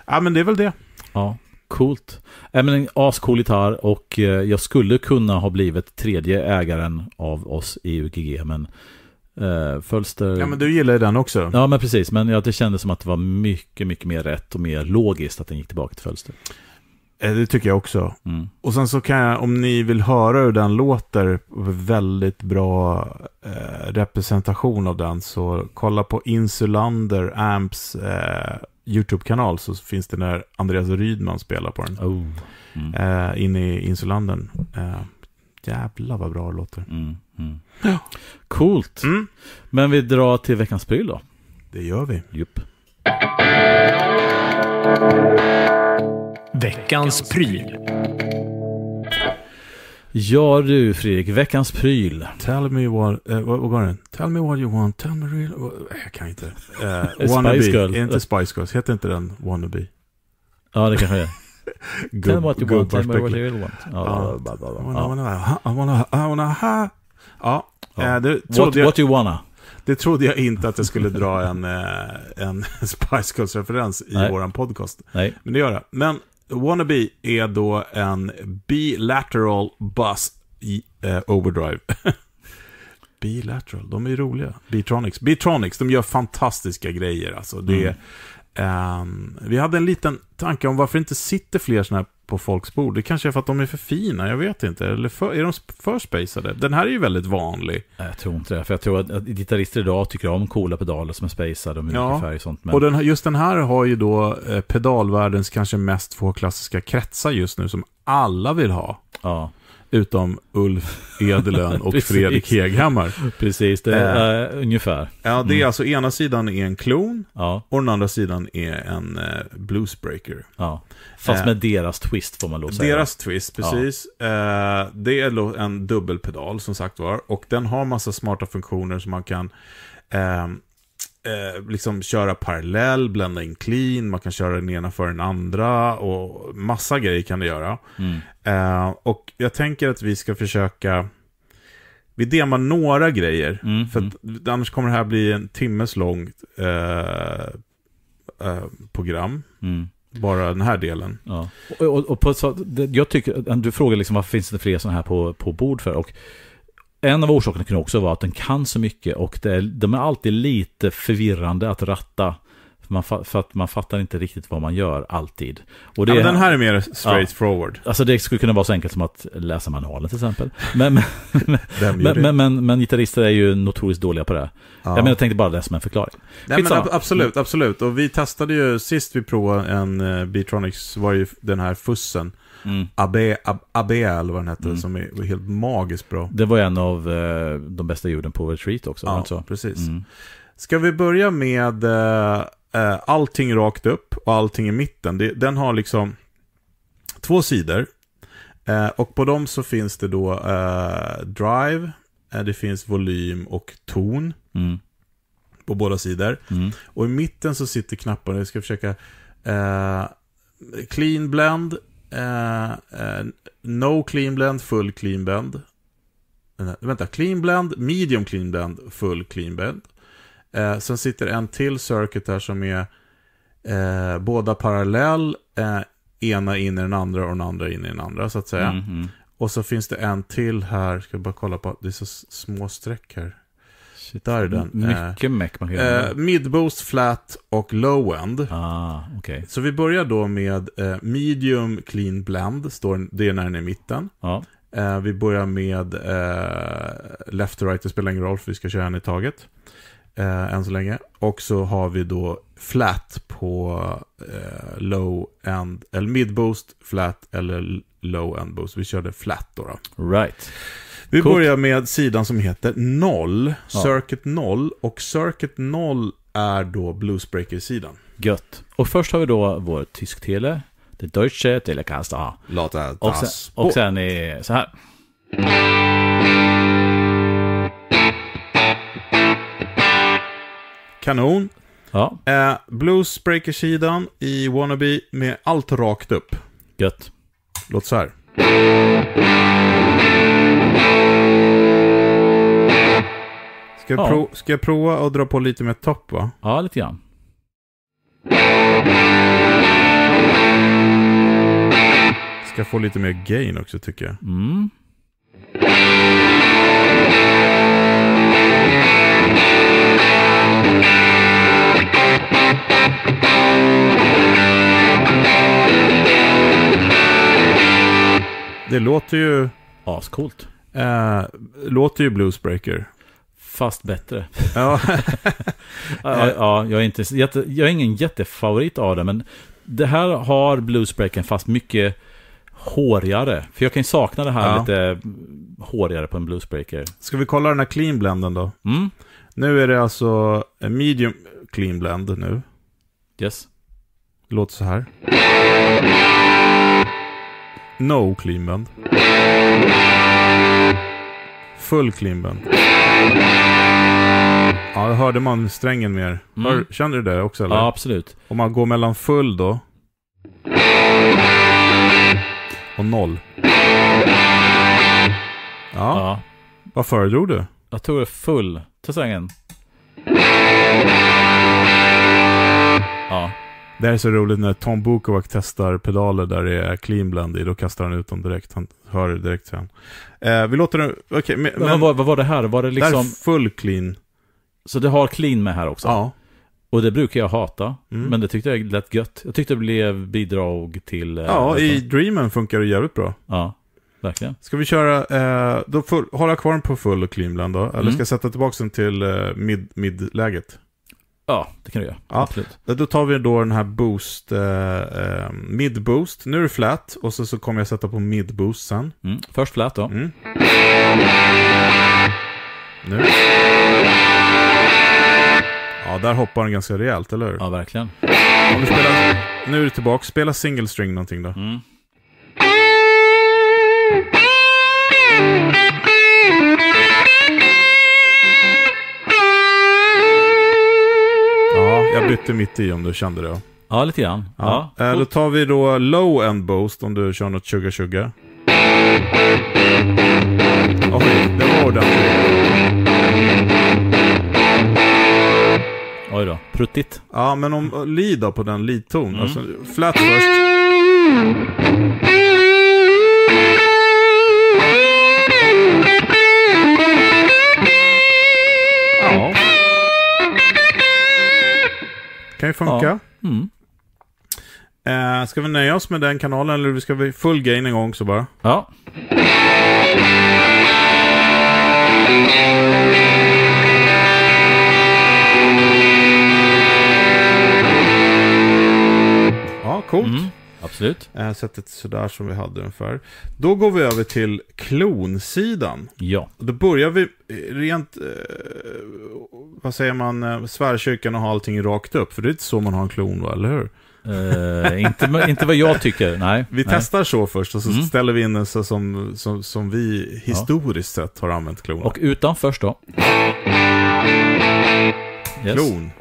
Ja. ja, men det är väl det. Ja, coolt. Äh, men en ascool gitarr och eh, jag skulle kunna ha blivit tredje ägaren av oss i UGG, men eh, Fölster... Ja men du gillar ju den också. Ja men precis, men ja, det kändes som att det var mycket, mycket mer rätt och mer logiskt att den gick tillbaka till Fölster. Eh, det tycker jag också. Mm. Och sen så kan jag, om ni vill höra hur den låter, väldigt bra eh, representation av den, så kolla på Insulander Amps eh, YouTube-kanal, så finns det när Andreas Rydman spelar på den. Oh. Mm. Eh, in i Insulandern. Eh, jävlar vad bra det låter. Mm. Mm. Ja. Coolt. Mm. Men vi drar till veckans pryl då. Det gör vi. Jupp. Veckans pryl. Ja du Fredrik, veckans pryl. Tell me what, uh, vad, vad går Tell me what you want, tell me real... Uh, jag kan inte. Uh, wannabe, Spice Girl. inte Spice Girls, heter inte den Wannabe? Ja det kanske det är. tell me what you want, tell me what you really want. Ja, I wanna, I wanna, ha. Ja, ja. Eh, det, what, jag, what you wanna. Det trodde jag inte att jag skulle dra en, en Spice Girls-referens i Nej. våran podcast. Nej. Men det gör jag. Men Wannabe är då en bilateral bus i, eh, overdrive. bilateral, de är roliga. Bitronics. Bitronics, de gör fantastiska grejer alltså. Det, mm. Um, vi hade en liten tanke om varför det inte sitter fler sådana här på folks bord. Det kanske är för att de är för fina, jag vet inte. Eller för, är de för spacade? Den här är ju väldigt vanlig. Jag tror inte det, för jag tror att gitarrister idag tycker om coola pedaler som är spacade och med ja. färg och sånt. Men... Och den, just den här har ju då eh, pedalvärldens kanske mest få klassiska kretsar just nu som alla vill ha. Ja utom Ulf Edelön och Fredrik Heghammar. Precis, det eh. är äh, ungefär. Ja, det är mm. alltså ena sidan är en klon ja. och den andra sidan är en eh, bluesbreaker. Ja. Fast eh, med deras twist får man lov säga. Deras twist, precis. Ja. Eh, det är en dubbelpedal som sagt var och den har massa smarta funktioner som man kan ehm, Eh, liksom köra parallell, blända in clean, man kan köra den ena för den andra och massa grejer kan det göra. Mm. Eh, och jag tänker att vi ska försöka vi demar några grejer, mm. för att, mm. annars kommer det här bli en timmes långt eh, eh, program. Mm. Bara den här delen. Ja. Och, och, och på, så, jag tycker, du frågar liksom, varför finns det fler sådana här på, på bord för? Och en av orsakerna kan också vara att den kan så mycket och det är, de är alltid lite förvirrande att ratta. För, man, för att man fattar inte riktigt vad man gör alltid. Och det, ja, den här är mer straight ja, forward. Alltså det skulle kunna vara så enkelt som att läsa manualen till exempel. Men, men, men, men, men, gitarrister är ju notoriskt dåliga på det. Ja. Jag menar, jag tänkte bara det som en förklaring. Nej, men, absolut, absolut. Och vi testade ju sist vi provade en uh, Beatronics var ju den här fussen. Mm. Abe, Abe, eller vad den hette, mm. som är helt magiskt bra. Det var en av eh, de bästa ljuden på Retreat också. Ja, så? precis. Mm. Ska vi börja med eh, eh, allting rakt upp och allting i mitten. Det, den har liksom två sidor. Eh, och på dem så finns det då eh, drive, eh, det finns volym och ton. Mm. På båda sidor. Mm. Och i mitten så sitter knapparna, jag ska försöka... Eh, clean blend, Eh, eh, no clean blend, full clean blend. Nej, eh, vänta, clean blend, medium clean blend, full clean blend. Eh, sen sitter en till circuit där som är eh, båda parallell, eh, ena in i den andra och den andra in i den andra så att säga. Mm -hmm. Och så finns det en till här, ska bara kolla på, det är så små streck här gitarr den. Mycket eh, meck man kan göra. Eh, midboost, flat och low-end. Ah, okay. Så vi börjar då med eh, medium clean blend, står, det är när den är i mitten. Ja. Eh, vi börjar med eh, left to right, det spelar ingen roll för vi ska köra en i taget. Eh, än så länge. Och så har vi då flat på eh, low-end, eller midboost, flat eller low-end boost. Vi körde flat då. då. Right. Vi Cook. börjar med sidan som heter 0, Circuit 0 och Circuit 0 är då Bluesbreaker-sidan. Gött. Och först har vi då vår Tysk-Tele, det Deutsche Telecaster. Ja. Låta och sen, och sen är så här. Kanon. Ja. Eh, Bluesbreaker-sidan i Wannabe med allt rakt upp. Gött. Låt så här. Ska jag, ja. pro- ska jag prova och dra på lite mer topp va? Ja, lite grann. Ska få lite mer gain också tycker jag. Mm. Det låter ju... Ascoolt. Eh, låter ju Bluesbreaker. Fast bättre. Ja. Eh, ja, jag, är inte, jag är ingen jättefavorit av det, men det här har bluesbreaken fast mycket hårigare. För jag kan ju sakna det här ja. lite hårigare på en bluesbreaker. Ska vi kolla den här clean blenden då? Mm. Nu är det alltså medium clean blend nu. Yes. låter så här. No clean blend full klimben. Ja, då hörde man strängen mer. Mm. Hör, känner du det också eller? Ja, absolut. Om man går mellan full då. Och noll. Ja. ja. Vad föredrog du? Jag tog full till strängen. Det här är så roligt när Tom Bukovac testar pedaler där det är clean blend i, då kastar han ut dem direkt. Han hör det direkt sen. Eh, vi låter den... Okay, men, men, vad, vad, var det här? Var det liksom... Det är full clean. Så det har clean med här också? Ja. Och det brukar jag hata, mm. men det tyckte jag lät gött. Jag tyckte det blev bidrag till... Eh, ja, i Dreamen funkar det jävligt bra. Ja, verkligen. Ska vi köra... Eh, då full, hålla kvar den på full och clean blend då? Eller mm. ska jag sätta tillbaka den till eh, mid, midläget? Ja, det kan du göra. Ja. Absolut. Då tar vi då den här boost, eh, eh mid-boost. Nu är det flat och så, så kommer jag sätta på mid-boost sen. Mm. Först flat då. Mm. Nu. Ja, där hoppar den ganska rejält, eller hur? Ja, verkligen. Om du spelar, nu är du tillbaka. Spela single string någonting då. Mm. jag bytte mitt i om du kände det. Ja, lite grann. Ja. Ja. Eh, då tar vi då low end boost om du kör något sugar sugar. Oj, det var ordentligt. Oj då, pruttigt. Ja, men om eh, lead på den lead-ton. Mm. Alltså, flat först. kan ju funka. Ja. Mm. Eh, ska vi nöja oss med den kanalen eller ska vi full gain en gång så bara? Ja. Ja, coolt. Mm. Absolut. Eh, sättet sådär som vi hade den för. Då går vi över till klonsidan. Ja. då börjar vi eh, rent, eh, vad säger man, eh, svärkyrkan och ha allting rakt upp. För det är inte så man har en klon, eller hur? uh, inte, inte vad jag tycker, nej. Vi nej. testar så först och så mm. ställer vi in den så som, som, som vi historiskt ja. sett har använt klon. Och utan först då. Yes. Klon.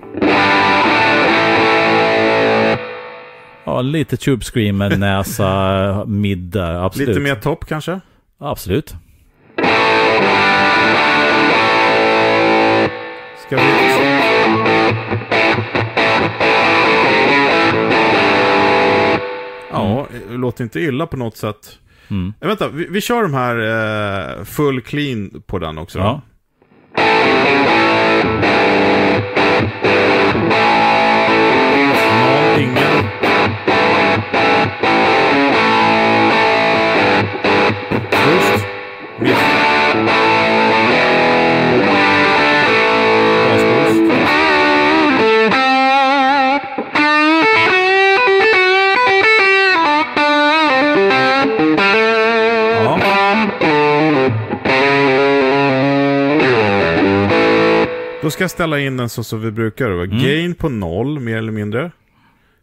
Ja, lite tube screamer, näsa, middag. Absolut. Lite mer topp kanske? Absolut. Ska vi... Ja, låter inte illa på något sätt. Mm. Äh, vänta, vi, vi, kör de här eh, full clean på den också. Ja. Då. Då ska jag ställa in den så som vi brukar. Mm. Gain på noll, mer eller mindre.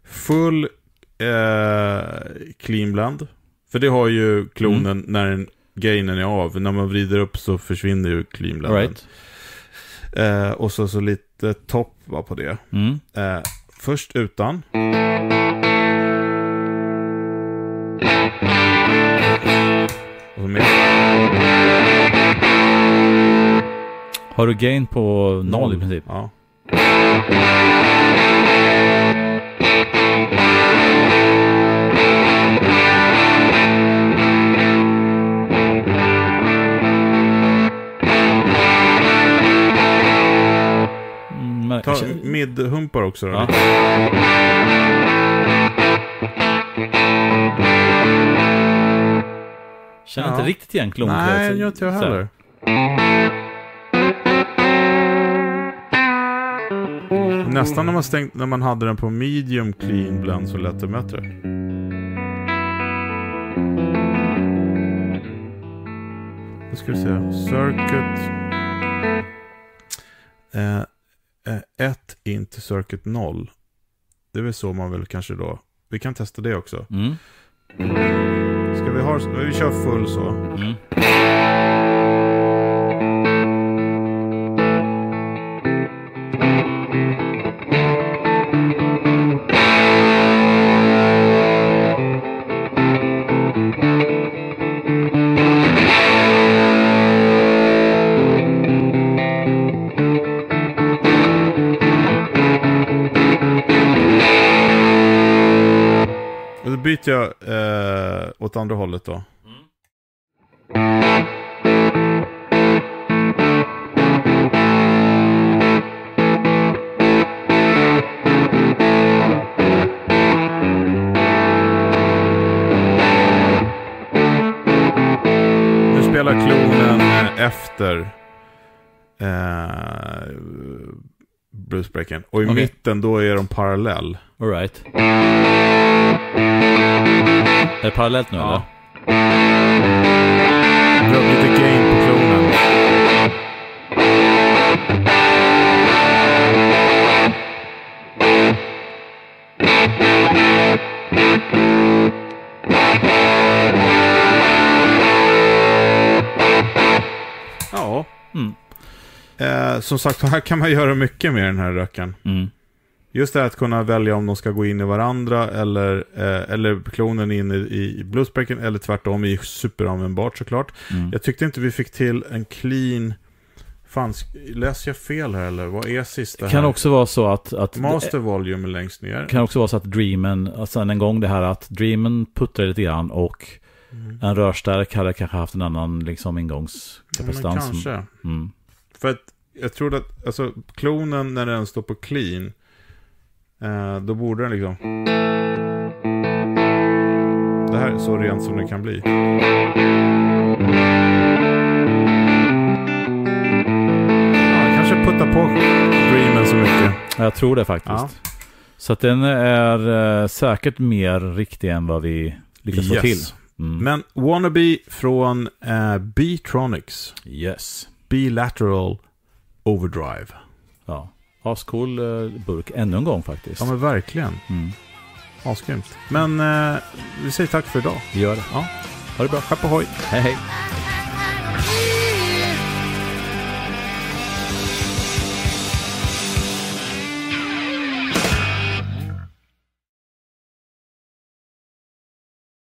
Full eh, clean blend. För det har ju klonen mm. när den, gainen är av. När man vrider upp så försvinner ju clean blenden. Right. Eh, och så, så lite topp var på det. Mm. Eh, först utan. Och så med. Har du gain på noll, noll i princip? Ja. Mm, Ta mid-humpar också då. Ja. Känner ja. inte riktigt igen klonklöset. Nej, det gör inte jag heller. Nästan när man, stängt, när man hade den på medium clean blend så lät det bättre. Då ska vi se. Circuit. Eh, 1 in till circuit 0. Det är väl så man vill kanske då. Vi kan testa det också. Mm. Ska vi ha... Vi kör full så. Mm. byter jag eh, åt andra hållet då. Mm. spelar klonen eh, efter. Eh, bluesbreaken. Och i okay. mitten då är de parallell. Alright. Är det parallellt nu ja. eller? Dra lite gain på klonen. Ja. Mm eh, som sagt, här kan man göra mycket med den här röken. Mm. Just det här att kunna välja om de ska gå in i varandra eller, eh, eller klonen in i, i bluesbreaken eller tvärtom är superanvändbart såklart. Mm. Jag tyckte inte vi fick till en clean... Fan, läser jag fel här eller? Vad är sista här? Kan också vara så att... att Master Volume är längst ner. Kan också vara så att Dreamen, alltså en gång det här att Dreamen puttrar lite grann och mm. en rörstärk hade kanske haft en annan liksom ingångskapacitans. Ja, kanske. Mm. För att jag tror att, alltså klonen när den står på clean, eh, då borde den liksom... Det här är så rent som det kan bli. Ja, kanske putta på dreamen så mycket. Jag tror det faktiskt. Ja. Så att den är eh, säkert mer riktig än vad vi lyckas yes. få till. Mm. Men Wannabe från eh, Beatronics. Yes. Bilateral Overdrive. Ja, ascool eh, burk ännu en gång faktiskt. Ja men verkligen. Mm. Asgrymt. Men eh, vi säger tack för idag. Vi gör det. Ja. Ha det bra. Skepp hej. hej.